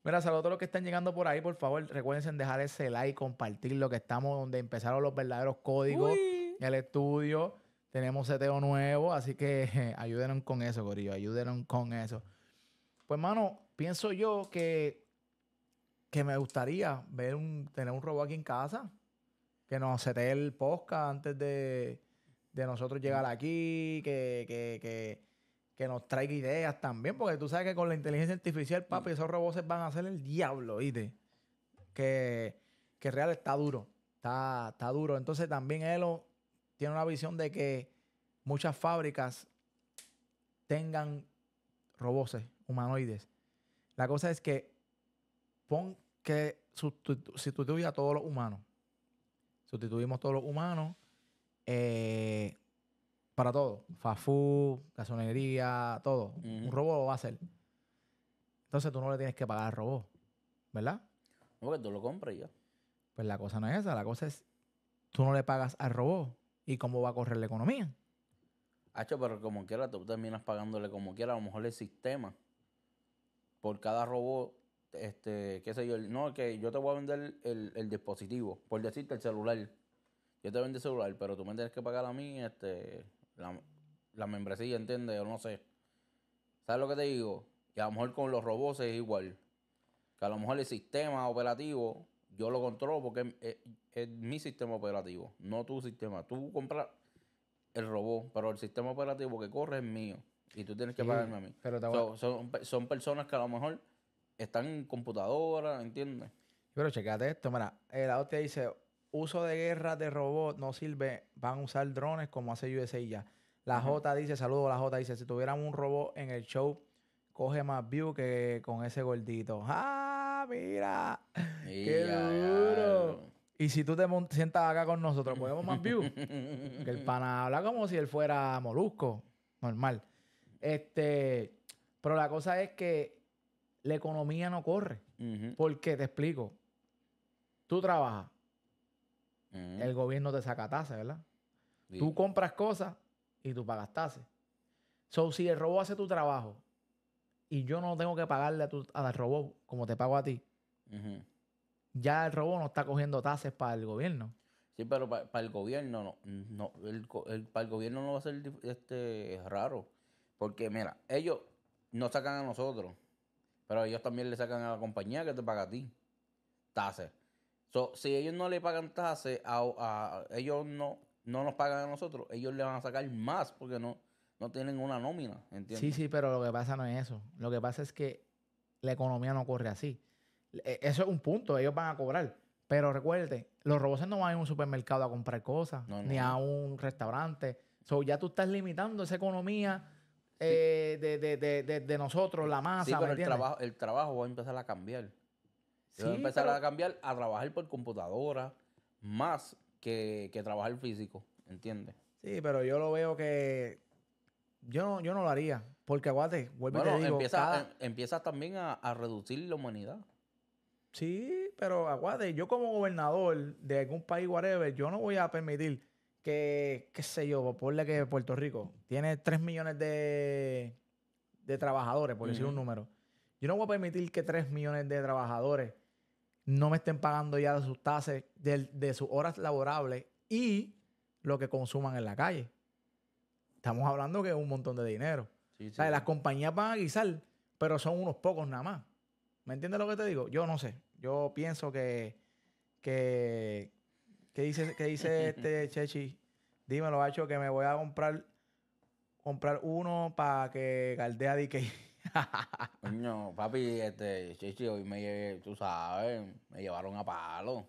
[SPEAKER 1] Mira, saludos a todos los que están llegando por ahí, por favor, ...recuerden dejar ese like, ...compartirlo... que estamos, donde empezaron los verdaderos códigos, el estudio, tenemos seteo nuevo, así que *laughs* ayúdenos con eso, Corillo, ayúdenos con eso. Pues, mano, pienso yo que, que me gustaría ver un, tener un robot aquí en casa que nos dé el posca antes de, nosotros llegar aquí, que, nos traiga ideas también, porque tú sabes que con la inteligencia artificial, papi, esos robots van a ser el diablo, ¿viste? Que, que real está duro, está, está duro. Entonces también Elo tiene una visión de que muchas fábricas tengan robots humanoides. La cosa es que pon que sustituya a todos los humanos. Sustituimos todos los humanos eh, para todo. Fafú, casonería, todo. Un robot lo va a hacer. Entonces tú no le tienes que pagar al robot, ¿verdad?
[SPEAKER 2] No, porque tú lo compras ya.
[SPEAKER 1] Pues la cosa no es esa. La cosa es, tú no le pagas al robot. ¿Y cómo va a correr la economía?
[SPEAKER 2] Hacho, pero como quiera, tú terminas pagándole como quiera. A lo mejor el sistema por cada robot este, qué sé yo, no, que yo te voy a vender el, dispositivo, por decirte el celular. Yo te vendo el celular, pero tú me tienes que pagar a mí este, la, membresía, ¿entiendes? o no sé. ¿Sabes lo que te digo? Que a lo mejor con los robots es igual. Que a lo mejor el sistema operativo yo lo controlo porque es, mi sistema operativo, no tu sistema. Tú compras el robot, pero el sistema operativo que corre es mío y tú tienes que pagarme a mí. Pero son, son personas que a lo mejor están en computadora, ¿entiendes?
[SPEAKER 1] Pero checate esto, mira, eh, La hostia dice, uso de guerra de robot no sirve, van a usar drones como hace USA ya. La J dice, saludo la J, dice, si tuvieran un robot en el show, coge más view que con ese gordito. ¡Ah, mira! ¡Qué duro! Y si tú te sientas acá con nosotros, podemos más view. *laughs* que el pana habla como si él fuera molusco, normal. Este, pero la cosa es que la economía no corre. Porque te explico. Tú trabajas. El gobierno te saca tasas, ¿verdad? Tú compras cosas y tú pagas tasas. So, si el robot hace tu trabajo y yo no tengo que pagarle a tu, al robot como te pago a ti, ya el robot no está cogiendo tasas para el gobierno.
[SPEAKER 2] Sí, pero para, el gobierno no. el, para el gobierno no va a ser este, raro. Porque, mira, ellos nos sacan a nosotros pero ellos también le sacan a la compañía que te paga a ti. Tase. si ellos no le pagan tase, a, ellos no, no nos pagan a nosotros, ellos le van a sacar más porque no, no tienen una nómina, Sí, sí,
[SPEAKER 1] pero lo que pasa no es eso. Lo que pasa es que la economía no corre así. E, eso es un punto, ellos van a cobrar. Pero recuerde, los robots no van a un supermercado a comprar cosas, ni a un restaurante. So, ya tú estás limitando esa economía eh,
[SPEAKER 2] de,
[SPEAKER 1] de, nosotros, la masa. el trabajo,
[SPEAKER 2] el trabajo va a empezar a cambiar. va a empezar a cambiar a trabajar por computadora más que, que trabajar físico, ¿entiendes? Sí,
[SPEAKER 1] pero yo lo veo que yo no, yo no lo haría. Porque aguate vuelvo bueno, y te Empiezas em,
[SPEAKER 2] empieza también a, a, reducir la humanidad. Sí, pero aguante,
[SPEAKER 1] yo como gobernador de algún país, whatever, yo no voy a permitir que, qué sé yo, ponle que Puerto Rico tiene 3 millones de, trabajadores, por decir un número. Yo no voy a permitir que 3 millones de trabajadores no me estén pagando ya de sus tasas, de, sus horas laborables y lo que consuman en la calle. Estamos hablando que es un montón de dinero. las compañías van a guisar, pero son unos pocos nada más. ¿Me entiendes lo que te digo? Yo no sé. Yo pienso que, que ¿Qué dice, qué dice este Chechi? Dímelo, bacho, que me voy a comprar comprar uno para que galdea DK.
[SPEAKER 2] no, papi, este, Chechi, hoy me llevé, tú sabes, me llevaron a palo.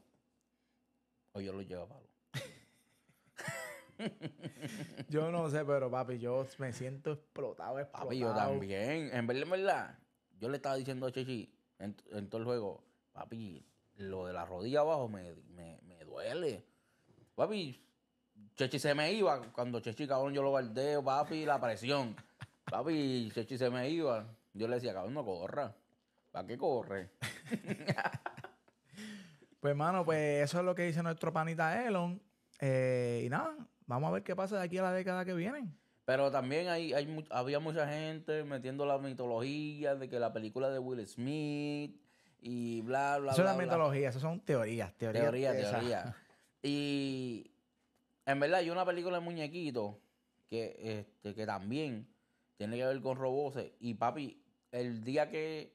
[SPEAKER 2] Hoy yo lo llevo a palo.
[SPEAKER 1] *laughs* yo no sé, pero papi, yo me siento explotado, explotado. Papi, yo
[SPEAKER 2] también. En verdad, yo le estaba diciendo a Chechi en, todo el juego, papi, lo de la rodilla abajo me duele. Papi, Chechi se me iba. Cuando Chechi, cabrón, yo lo baldeo, papi, la presión. Papi, Chechi se me iba. Yo le decía, cabrón, no corra. ¿Para qué corre? *laughs* pues,
[SPEAKER 1] mano, pues eso es lo que dice nuestro panita Elon. Eh, y nada, vamos a ver qué pasa de aquí
[SPEAKER 2] a la década que viene. Pero también hay, hay, había mucha gente metiendo la mitología de que la película de Will Smith y bla, bla, bla. Eso es la
[SPEAKER 1] mitología, eso son teorías, teorías. teorías. *laughs*
[SPEAKER 2] Y en verdad, hay una película de muñequitos que, este, que también tiene que ver con robots. Y papi, el día que,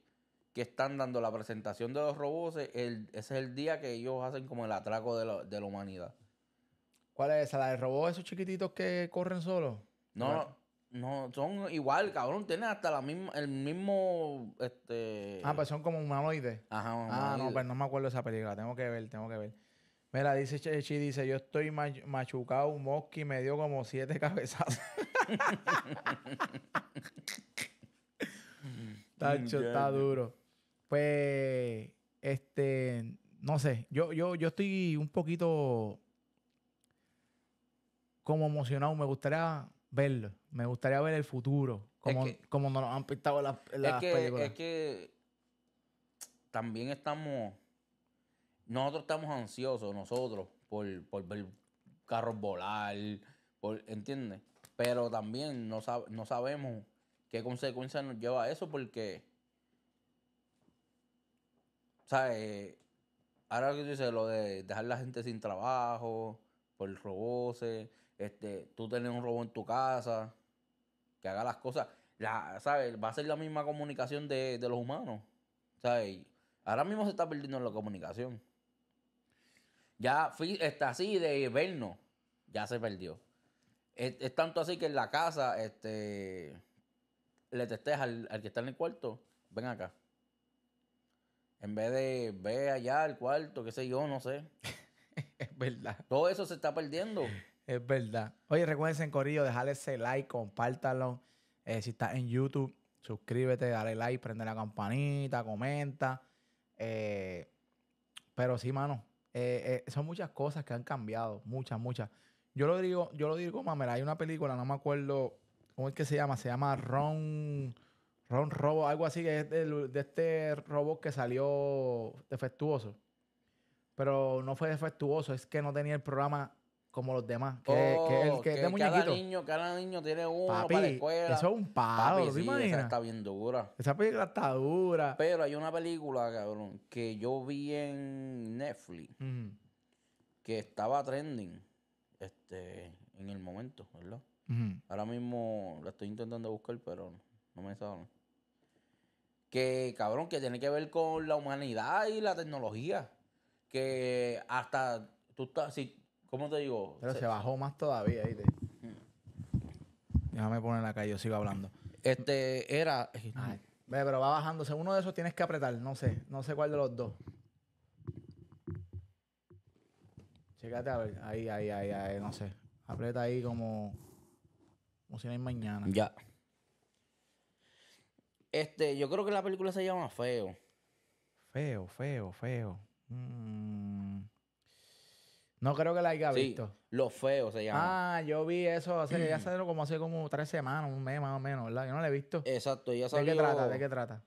[SPEAKER 2] están dando la presentación de los robots, ese es el día que ellos hacen como el atraco de la, de la humanidad.
[SPEAKER 1] ¿Cuál es esa? ¿La de robots esos chiquititos que corren solos? No, no,
[SPEAKER 2] no, son igual, cabrón. Tienen hasta la misma, el mismo. Este... Ah, pues
[SPEAKER 1] son como humanoides. Ajá, humanoides. Ah, no, pero pues no me acuerdo de esa película. Tengo que ver, tengo que ver. Mira, dice Chechi, dice, yo estoy machucado, un mosqui me dio como siete *laughs* cabezazos. Tacho, está duro. Pues, este, no sé, yo, yo, yo estoy un poquito como emocionado, me gustaría verlo. Me gustaría ver el futuro, como, como nos han pintado las, películas. Es
[SPEAKER 2] que también estamos, nosotros estamos ansiosos, nosotros, por, por ver carros volar, ¿entiendes? Pero también no, sabemos qué consecuencias nos lleva eso porque, ¿sabes? Ahora que tú dices lo de dejar la gente sin trabajo, por robots, este, tú tienes un robot en tu casa, que haga las cosas. La, ¿sabes? Va a ser la misma comunicación de, los humanos. ¿Sabes? Ahora mismo se está perdiendo la comunicación. Ya está así de vernos. Ya se perdió. Es, tanto así que en la casa, este, le testeja al, al, que está en el cuarto, ven acá. En vez de ve allá al cuarto, qué sé yo, no sé. *laughs* es verdad. Todo eso se está perdiendo.
[SPEAKER 1] Es verdad. Oye, recuérdense, Corillo, dejarle ese like, compártalo. Eh, si estás en YouTube, suscríbete, dale like, prende la campanita, comenta. Eh, pero sí, mano, eh, son muchas cosas que han cambiado. Muchas, muchas. Yo lo digo, yo lo digo, mamera, hay una película, no me acuerdo cómo es que se llama. Se llama Ron... Ron Robo, algo así, que es de este robot que salió defectuoso. Pero no fue defectuoso, es que no tenía el programa como los demás. Que, es oh, cada niño,
[SPEAKER 2] cada niño tiene uno para escuela. Eso es un palo, Esa está bien dura. Esa película está dura. Pero hay una película, cabrón, que yo vi en Netflix que estaba trending este, en el momento, ¿verdad? Ahora mismo la estoy intentando buscar, pero no me sale. Que, cabrón, que tiene que ver con la humanidad y la tecnología. Que hasta tú estás, si ¿Cómo te digo? Pero se, bajó
[SPEAKER 1] más todavía, ¿viste? Déjame poner acá, yo sigo hablando. Este era. ve, pero va bajándose. Uno de esos tienes que apretar, no sé. No sé cuál de los dos. Chécate a ver. Ahí, ahí, ahí, ahí, no sé. Aprieta ahí como. Como si no hay mañana.
[SPEAKER 2] Ya. Este, yo creo que la película se llama Feo.
[SPEAKER 1] Feo, feo, feo. Mm. No creo que la haya visto.
[SPEAKER 2] lo feo se llama.
[SPEAKER 1] Ah, yo vi eso hace, ya *clears throat* como hace como tres semanas, un mes más o menos, ¿verdad? Yo no la he visto.
[SPEAKER 2] Exacto, ya ¿De qué trata? ¿De qué trata?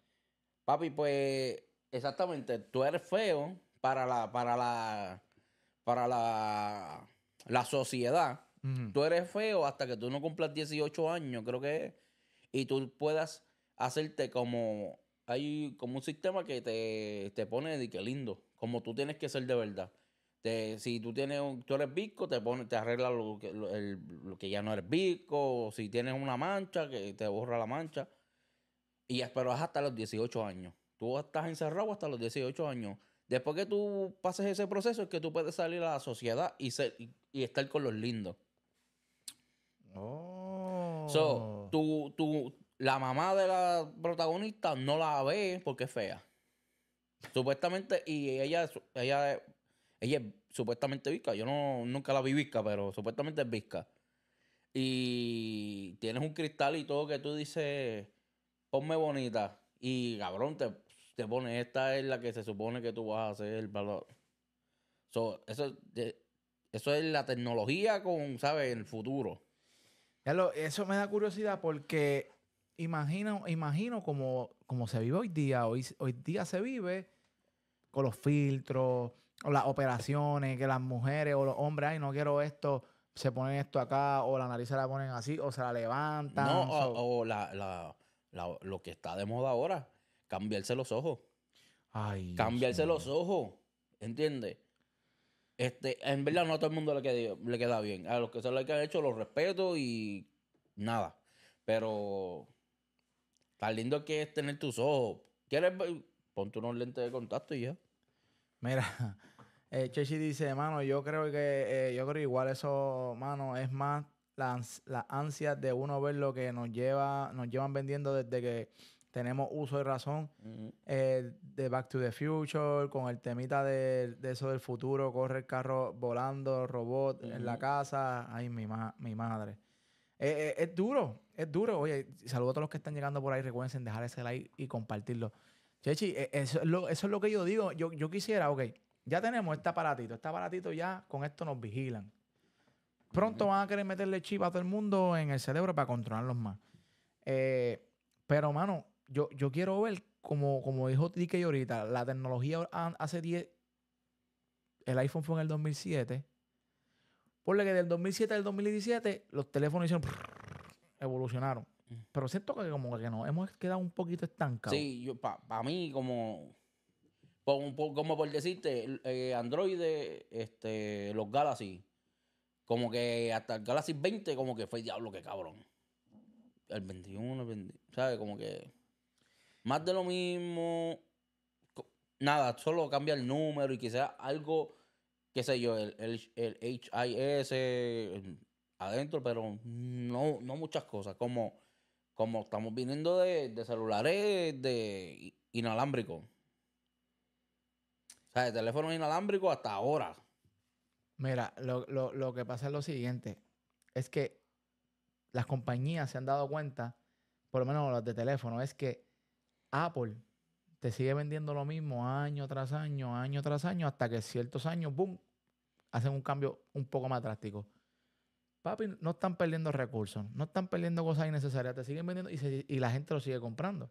[SPEAKER 2] Papi, pues, exactamente, tú eres feo para la, para la, para la, sociedad. Tú eres feo hasta que tú no cumplas 18 años, creo que es, y tú puedas hacerte como, hay como un sistema que te, te pone de que lindo, como tú tienes que ser de verdad si tú tienes un, tú eres bizco, te pone, te arregla lo que, que ya no eres visco, si tienes una mancha, que te borra la mancha. Y esperas hasta los 18 años. Tú estás encerrado hasta los 18 años. Después que tú pases ese proceso es que tú puedes salir a la sociedad y, estar con los lindos. Oh. tú, la mamá de la protagonista no la ve porque es fea. Supuestamente, y ella, ella ella es supuestamente visca. Yo no, nunca la vi visca, pero supuestamente es visca. Y tienes un cristal y todo que tú dices, ponme bonita. Y cabrón, te, te pone, esta es la que se supone que tú vas a hacer, valor. eso, eh, eso es la tecnología con, ¿sabes? El futuro.
[SPEAKER 1] Eso me da curiosidad porque imagino, imagino como, se vive hoy día. Hoy, hoy día se vive con los filtros, o las operaciones, que las mujeres o los hombres, ay, no quiero esto, se ponen esto acá, o la nariz se la ponen así, o se la levantan. No,
[SPEAKER 2] o, la, lo que está de moda ahora, cambiarse los ojos. Ay, cambiarse los ojos, ¿entiendes? Este, en verdad no a todo el mundo le queda, le queda bien. A los que se lo que han hecho los respeto y nada. Pero tan lindo que es tener tus ojos. ¿Quieres? Ponte unos lentes de contacto y ya. Mira,
[SPEAKER 1] *laughs* Eh, Chechi dice, mano, yo creo que eh, yo creo igual eso, mano, es más la, la, ansia de uno ver lo que nos lleva, nos llevan vendiendo desde que tenemos uso y razón. Eh, de Back to the Future, con el temita de, eso del futuro, corre el carro volando, robot en la casa. Ay, mi, madre. es duro, es duro. Oye, saludo a todos los que están llegando por ahí. Recuerden dejar ese like y compartirlo. Chechi, e-, eso es lo, que yo digo. yo quisiera, ok. Ya tenemos este aparatito. Este aparatito ya con esto nos vigilan. Pronto van a querer meterle chip a todo el mundo en el cerebro para controlarlos más. Eh, pero, mano, yo, yo quiero ver, como, como dijo Tiki ahorita, la tecnología hace 10. El iPhone fue en el 2007. Ponle que del 2007 al 2017 los teléfonos hicieron. evolucionaron. Mm. Pero siento que como que no, hemos quedado un poquito estancados.
[SPEAKER 2] Sí, para mí como como, como por decirte, eh, Android, este, los Galaxy, como que hasta el Galaxy 20, como que fue diablo, que cabrón. El 21, el 20, ¿sabes? Como que más de lo mismo. Nada, solo cambia el número y quizás algo, qué sé yo, el, el, HIS adentro, pero no, no muchas cosas. Como, como estamos viniendo de, de celulares de inalámbricos o sea, de teléfono inalámbrico hasta ahora.
[SPEAKER 1] Mira, lo, que pasa es lo siguiente. Es que las compañías se han dado cuenta, por lo menos las de teléfono, es que Apple te sigue vendiendo lo mismo año tras año, año tras año, hasta que ciertos años, boom, hacen un cambio un poco más drástico. Papi, no están perdiendo recursos, no están perdiendo cosas innecesarias, te siguen vendiendo y, la gente lo sigue comprando.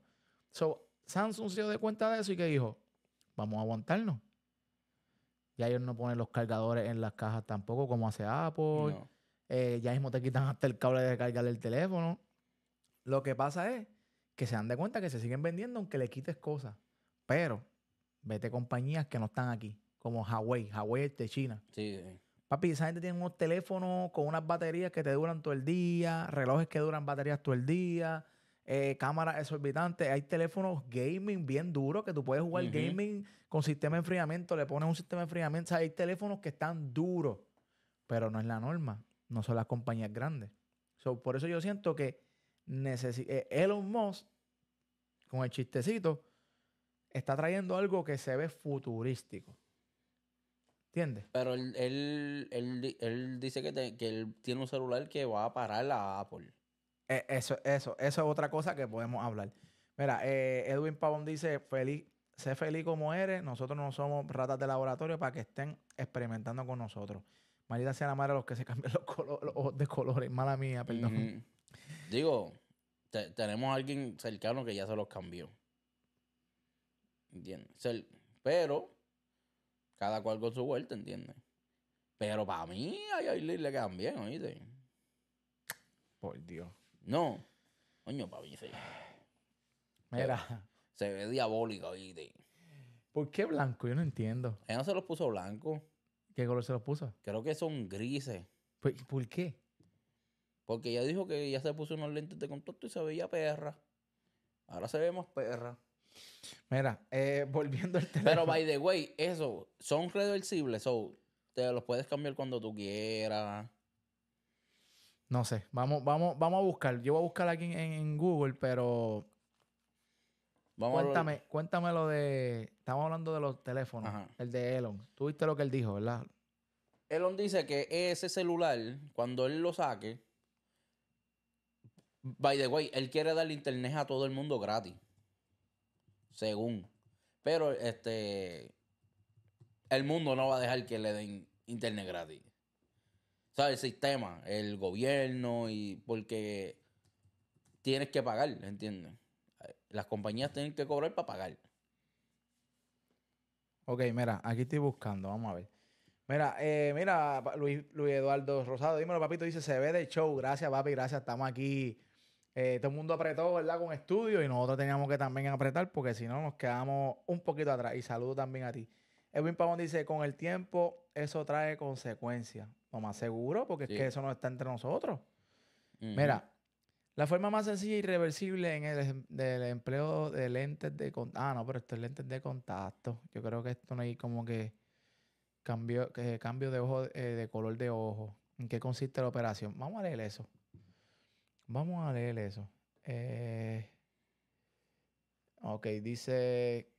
[SPEAKER 1] So, Samsung se dio cuenta de eso y que dijo, vamos a aguantarnos. Ya ellos no ponen los cargadores en las cajas tampoco, como hace Apple. Eh, ya mismo te quitan hasta el cable de cargar el teléfono. Lo que pasa es que se dan de cuenta que se siguen vendiendo aunque le quites cosas. Pero vete compañías que no están aquí, como Huawei. Huawei de China. sí. Papi, esa gente tiene unos teléfonos con unas baterías que te duran todo el día, relojes que duran baterías todo el día. Eh, Cámara exorbitante hay teléfonos gaming bien duros que tú puedes jugar gaming con sistema de enfriamiento, le pones un sistema de enfriamiento, o hay teléfonos que están duros, pero no es la norma, no son las compañías grandes. por eso yo siento que eh, Elon Musk, con el chistecito, está trayendo algo que se ve futurístico. ¿Entiendes?
[SPEAKER 2] Pero él, dice que, que él tiene un celular que va a parar la Apple.
[SPEAKER 1] Eh, eso, eso, es otra cosa que podemos hablar. Mira, eh, Edwin Pavón dice, feliz, sé feliz como eres, nosotros no somos ratas de laboratorio para que estén experimentando con nosotros. marita sea la madre a los que se *laughs* cambian los, los ojos de colores, mala mía, perdón.
[SPEAKER 2] Digo, tenemos a alguien cercano que ya se los cambió. ¿Entiendes? Pero, cada cual con su vuelta, ¿entiendes? Pero para mí, a ahí le quedan bien, ¿oíste? Por Dios. No. Coño, papi, Mira. Se, ve diabólico, de,
[SPEAKER 1] ¿Por qué blanco? Yo no entiendo.
[SPEAKER 2] Él no se los puso blanco.
[SPEAKER 1] ¿Qué color se los puso?
[SPEAKER 2] Creo que son grises.
[SPEAKER 1] Pues, ¿Por, qué?
[SPEAKER 2] Porque ella dijo que ya se puso unos lentes de contacto y se veía perra. Ahora se ve más perra.
[SPEAKER 1] Mira, eh, *laughs* volviendo
[SPEAKER 2] al tema. Pero by the way, eso, son reversibles, so te los puedes cambiar cuando tú quieras.
[SPEAKER 1] No sé, vamos, vamos, vamos a buscar. Yo voy a buscar aquí en, Google, pero. cuéntame, cuéntame lo de. Estamos hablando de los teléfonos. El de Elon. Tú viste lo que él dijo, ¿verdad?
[SPEAKER 2] Elon dice que ese celular, cuando él lo saque, by the way, él quiere dar internet a todo el mundo gratis. Según. Pero este. El mundo no va a dejar que le den internet gratis. El sistema, el gobierno, y porque tienes que pagar, ¿entiendes? Las compañías tienen que cobrar para pagar.
[SPEAKER 1] Ok, mira, aquí estoy buscando, vamos a ver. Mira, eh, mira, Luis, Eduardo Rosado, dímelo, papito, dice, se ve de show. Gracias, papi, gracias. Estamos aquí. Eh, todo el mundo apretó, ¿verdad? Con estudio y nosotros teníamos que también apretar porque si no nos quedamos un poquito atrás. Y saludo también a ti. Edwin Pavón dice, con el tiempo eso trae consecuencias. Lo más seguro, porque es que eso no está entre nosotros. Mira, la forma más sencilla y e reversible en el em, del empleo de lentes de contacto. Ah, no, pero esto es lentes de contacto. Yo creo que esto no hay como que cambio, cambio de eh, de color de ojo. ¿En qué consiste la operación? Vamos a leer eso. Vamos a leer eso. Eh, ok, dice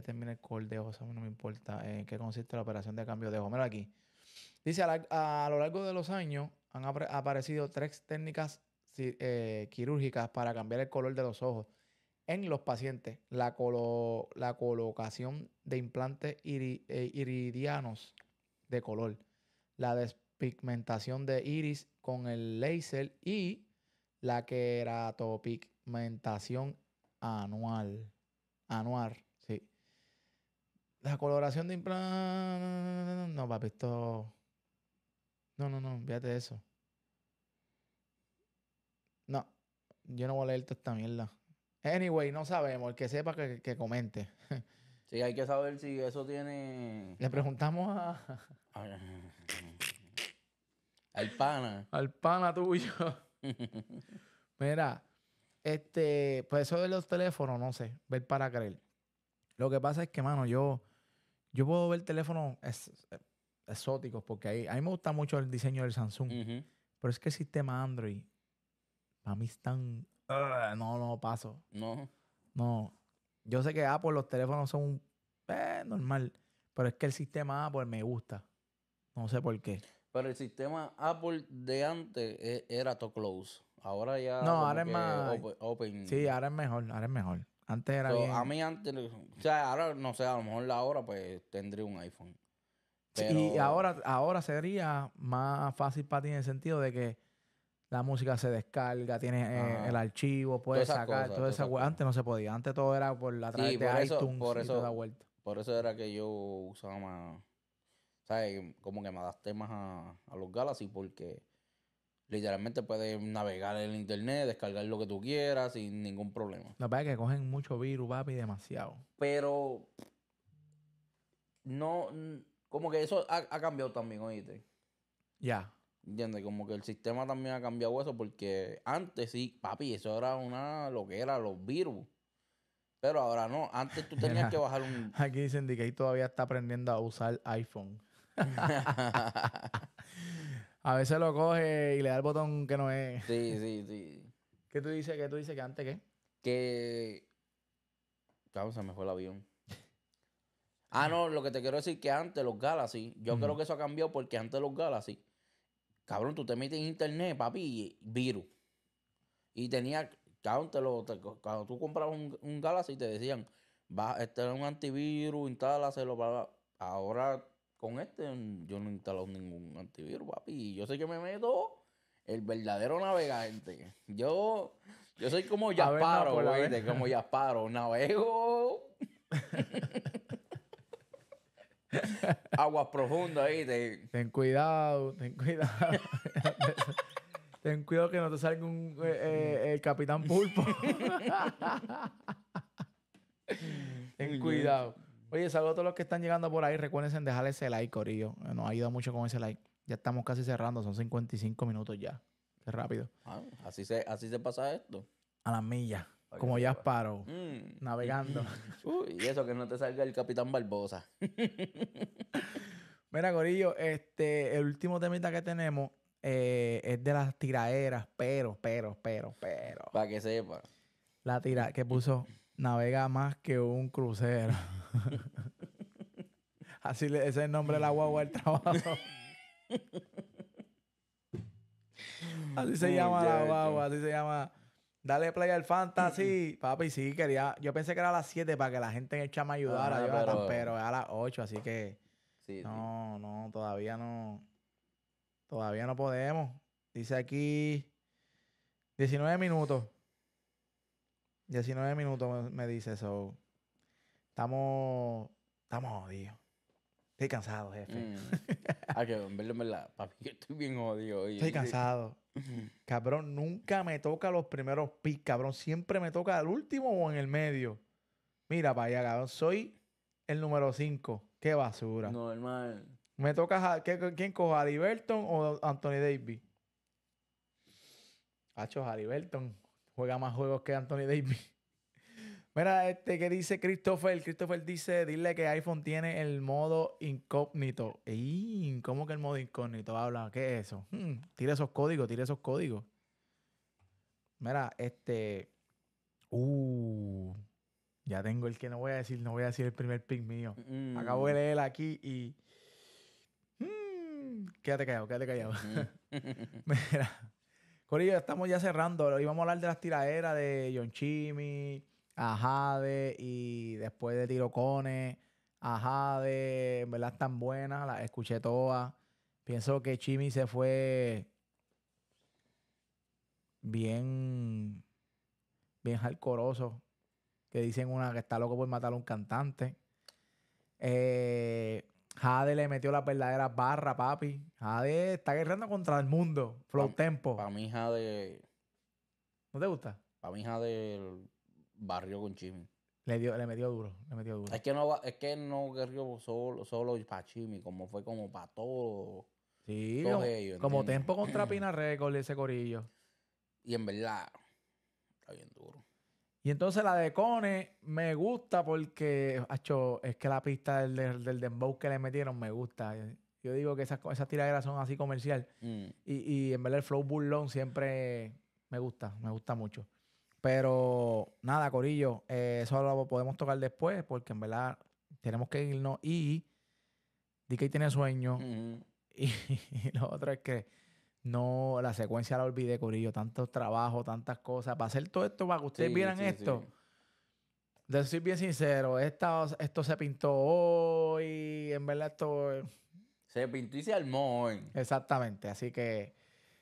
[SPEAKER 1] que el color de ojos, a mí no me importa eh, en qué consiste la operación de cambio de ojos. Mira aquí. Dice, a, lo largo de los años han aparecido tres técnicas eh, quirúrgicas para cambiar el color de los ojos en los pacientes. La, colocación de implantes eh, iridianos de color, la despigmentación de iris con el láser y la queratopigmentación anual. Anual. La coloración de implante. No, papi, esto. No, no, no, fíjate eso. No, yo no voy a leer toda esta mierda. Anyway, no sabemos. El que sepa que, que comente. *laughs*
[SPEAKER 2] Sí, hay que saber si eso tiene. Le
[SPEAKER 1] preguntamos a.
[SPEAKER 2] *laughs* Al pana. Al pana tuyo. *laughs*
[SPEAKER 1] Mira, este, pues eso de los teléfonos, no sé, ver para creer. Lo que pasa es que, mano, yo yo puedo ver teléfonos exóticos porque a mí me gusta mucho el diseño del Samsung. Pero es que el sistema Android, para mí es tan... Ah. no, no, paso. No. No. Yo sé que Apple, los teléfonos son eh, normal. Pero es que el sistema Apple me gusta. No sé por qué.
[SPEAKER 2] Pero el sistema Apple de antes eh, era to close. Ahora ya. No, ahora es más. Sí,
[SPEAKER 1] ahora es mejor. Ahora es mejor. Antes era A
[SPEAKER 2] mí antes, o sea, ahora no sé, a lo mejor la hora pues tendría un iPhone. y ahora,
[SPEAKER 1] ahora sería más fácil para ti en el sentido de que la música se descarga, tienes eh, el archivo, puedes sacar, todo toda esa Antes no se podía, antes todo era por la través de iTunes por eso, vuelta.
[SPEAKER 2] Por eso era que yo usaba más, ¿sabes? Como que me adapté más a, a los Galaxy porque literalmente puedes navegar en el internet, descargar lo que tú quieras sin ningún problema.
[SPEAKER 1] La verdad es que cogen mucho virus, papi, demasiado.
[SPEAKER 2] Pero no, como que eso ha, cambiado también, oíste. Ya. ¿Entiendes? Como que el sistema también ha cambiado eso porque antes sí, papi, eso era una lo que era los virus. Pero ahora no, antes tú tenías que *laughs* bajar un...
[SPEAKER 1] Aquí dicen que ahí todavía está aprendiendo a usar iPhone. *laughs* A veces lo coge y le da el botón que no es. Sí, *laughs* sí,
[SPEAKER 2] sí. ¿Qué tú dices? ¿Qué tú dices? ¿Que antes qué? Que. Claro, se me fue el avión. *laughs* ah, no, lo que te quiero decir que antes los Galaxy, yo creo que eso ha cambiado porque antes los Galaxy, cabrón, tú te metes en internet, papi, virus. Y tenía, cabrón, lo, cuando tú comprabas un, un Galaxy te decían, va, este es un antivirus, instálaselo, bla, bla. Ahora con este yo no he instalado ningún antivirus, papi. Y yo sé que me meto el verdadero navegante. Yo, yo soy como Yasparo, güey. como Yasparo. Navego. *laughs* Aguas profundas, ahí
[SPEAKER 1] Ten cuidado, ten cuidado. *laughs* ten cuidado que no te salga un eh, eh, el Capitán Pulpo. *laughs* ten cuidado. Oye, saludos a todos los que están llegando por ahí. Recuérdense en dejar ese like, Corillo. Nos ha ayudado mucho con ese like. Ya estamos casi cerrando, son 55 minutos ya.
[SPEAKER 2] Qué rápido. Ah, así, se, así se pasa esto.
[SPEAKER 1] A la milla. como ya paro,
[SPEAKER 2] mm. navegando. *laughs* Uy, y eso que no te salga el Capitán Barbosa. *laughs*
[SPEAKER 1] Mira, Corillo, este, el último temita que tenemos eh, es de las tiraeras. pero, pero, pero, pero.
[SPEAKER 2] Para que sepa.
[SPEAKER 1] La tira que puso navega más que un crucero. *laughs* Así ese es el nombre de la guagua del trabajo. *laughs* así se llama la guagua, así se llama. Dale play al fantasy. *clears throat* Papi, sí, quería. Yo pensé que era a las 7 para que la gente en el chat me ayudara, pero... a las 8, así que. no, no, todavía no. Todavía no podemos. Dice aquí 19 minutos. 19 minutos me, dice eso. Estamos, estamos jodidos. Estoy cansado, jefe. Mm. ay
[SPEAKER 2] ah, que papi, yo estoy bien jodido. Estoy cansado. *laughs*
[SPEAKER 1] cabrón, nunca me toca los primeros pis, cabrón. Siempre me toca el último o en el medio. Mira para allá, cabrón. Soy el número 5. Qué basura. Normal. Me toca, a, ¿quién coja? o Anthony Davis? Hacho, belton Juega más juegos que Anthony Davis. *laughs* Mira, este que dice Christopher. Christopher dice, dile que iPhone tiene el modo incógnito. ¿Y ¿Cómo que el modo incógnito? Habla, ¿qué es eso? Hmm, tira esos códigos, tira esos códigos. Mira, este... Uh, ya tengo el que no voy a decir, no voy a decir el primer pick mío. Acabo de leer aquí y... Hmm, quédate callado, quédate callado. Mm-hmm. *laughs* Mira, ello estamos ya cerrando. íbamos a hablar de las tiraderas de John Chimi Ajade y después de Tirocone Ajade en verdad están buenas, las escuché todas. Pienso que Chimi se fue bien, bien alcoroso Que dicen una que está loco por matar a un cantante. Eh, Jade le metió la verdadera barra, papi. Jade está guerrando contra el mundo. Flow
[SPEAKER 2] Tempo. Para mí, Jade. ¿No te gusta? Para mí, Jade barrió con Chimi.
[SPEAKER 1] Le, dio, le metió duro, le metió duro. Es
[SPEAKER 2] que no, no guerrió solo, solo para Chimi, como fue como para todo. Sí, todos. como, como Tempo contra *clears throat*
[SPEAKER 1] Pina Record ese corillo.
[SPEAKER 2] Y en verdad, está bien duro. Y entonces la
[SPEAKER 1] de Cone me gusta porque, hecho, es que la pista del, del, dembow que le metieron me gusta. Yo digo que esas, esas tiraderas son así comercial. Mm. Y, en verdad el flow burlón siempre me gusta, me gusta mucho. Pero nada, Corillo, eh, eso lo podemos tocar después porque en verdad tenemos que irnos. Y DK tiene sueño. Mm. *laughs* y lo otro es que no, la secuencia la olvidé, Corillo. Tantos trabajos, tantas cosas. Para hacer todo esto, para que ustedes vieran esto. De ser bien sincero, esto se pintó hoy, en verdad esto... Eh,
[SPEAKER 2] se pintó y se armó hoy.
[SPEAKER 1] Exactamente, así que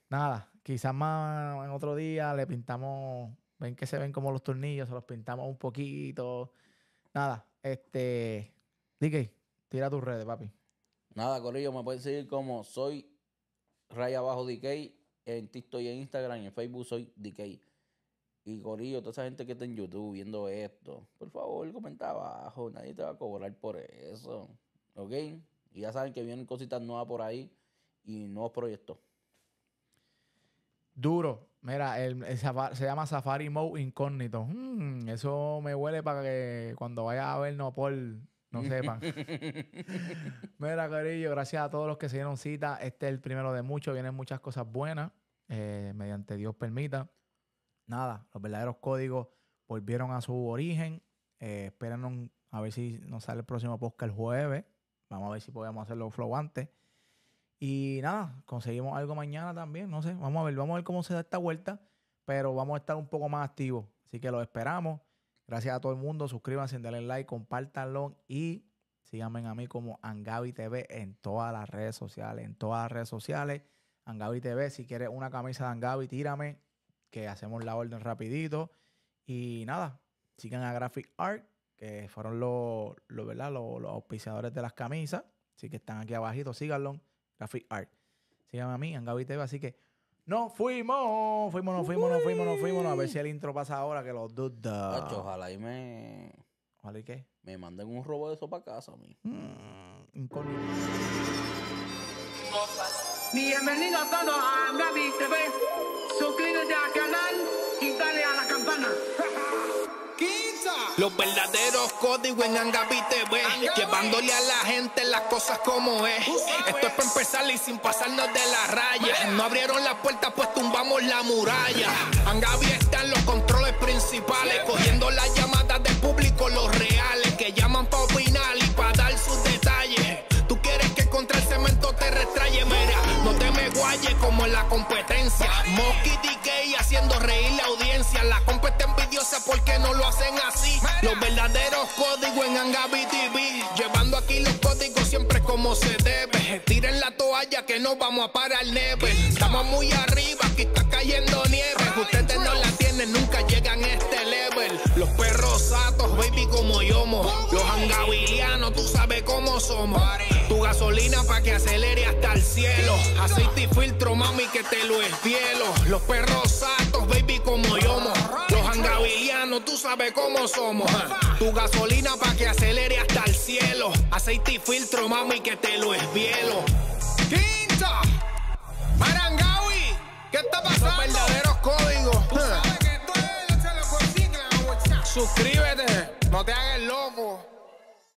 [SPEAKER 1] nada, quizás más en otro día le pintamos, ven que se ven como los tornillos, se los pintamos un poquito. Nada, este... DK, tira tus redes, papi.
[SPEAKER 2] Nada, Corillo, me puedes seguir como soy Ray abajo DK. En TikTok y en Instagram y en Facebook soy DK. Y Gorillo, toda esa gente que está en YouTube viendo esto, por favor, comenta abajo. Nadie te va a cobrar por eso. ¿Ok? Y ya saben que vienen cositas nuevas por ahí y nuevos proyectos.
[SPEAKER 1] Duro. Mira, el, se llama Safari Mode Incógnito. Hmm, eso me huele para que cuando vaya a no por no *laughs* sepan. Mira, carillo, gracias a todos los que se dieron cita. Este es el primero de muchos. Vienen muchas cosas buenas, eh, mediante Dios permita. Nada, los verdaderos códigos volvieron a su origen. Eh, a ver si nos sale el próximo podcast el jueves. Vamos a ver si podemos hacerlo flow antes. Y nada, conseguimos algo mañana también. No sé, vamos a ver, vamos a ver cómo se da esta vuelta. Pero vamos a estar un poco más activos. Así que los esperamos. Gracias a todo el mundo. Suscríbanse, denle like, compártanlo y síganme a mí como Angavi TV en todas las redes sociales. En todas las redes sociales, Angavi TV. Si quieres una camisa de Angavi, tírame, que hacemos la orden rapidito. Y nada, sigan a Graphic Art, que fueron los, ¿verdad? auspiciadores de las camisas. Así que están aquí abajito, síganlo. Graphic Art. Síganme a mí, Angavi TV. Así que no
[SPEAKER 2] fuimos, fuimos, no fuimos, no fuimos, no fuimos. A ver si el intro
[SPEAKER 1] pasa ahora que los duda. ojalá
[SPEAKER 2] y me. ¿Ojalá y qué? Me manden un robo de sopa para casa a mí. Mm,
[SPEAKER 3] Bienvenidos a todos a Gaby TV. Suscríbete al canal y dale a la campana. Los verdaderos códigos en Angabi TV. Llevándole a la gente las cosas como es. Esto es para empezar y sin pasarnos de la raya. No abrieron la puerta, pues tumbamos la muralla. Angaby está en los controles principales. Cogiendo las llamadas de público, los reales. Que llaman pa' opinar y para dar sus detalles. Tú quieres que contra el cemento te restraye, mira como en la competencia. Mosky DK haciendo reír la audiencia. La compa está envidiosa porque no lo hacen así. Los verdaderos códigos en Angabi TV. Llevando aquí los códigos siempre como se debe. Tiren la toalla que no vamos a parar neve. Estamos muy arriba, aquí está cayendo nieve. Ustedes no la tienen, nunca llegan a este level. Los perros satos, baby, como yo. Los angabilianos, tú sabes cómo somos. Tu gasolina pa' que acelere hasta el cielo. Aceite y filtro, mami, que te lo esfielo. Los perros satos, baby, como yo. Los angavilianos, tú sabes cómo somos. Tu gasolina pa' que acelere hasta el cielo. Aceite y filtro, mami, que te lo esvielo. Quinta, Marangawi, ¿qué está pasando? Los verdaderos códigos. Suscríbete, no te hagas loco.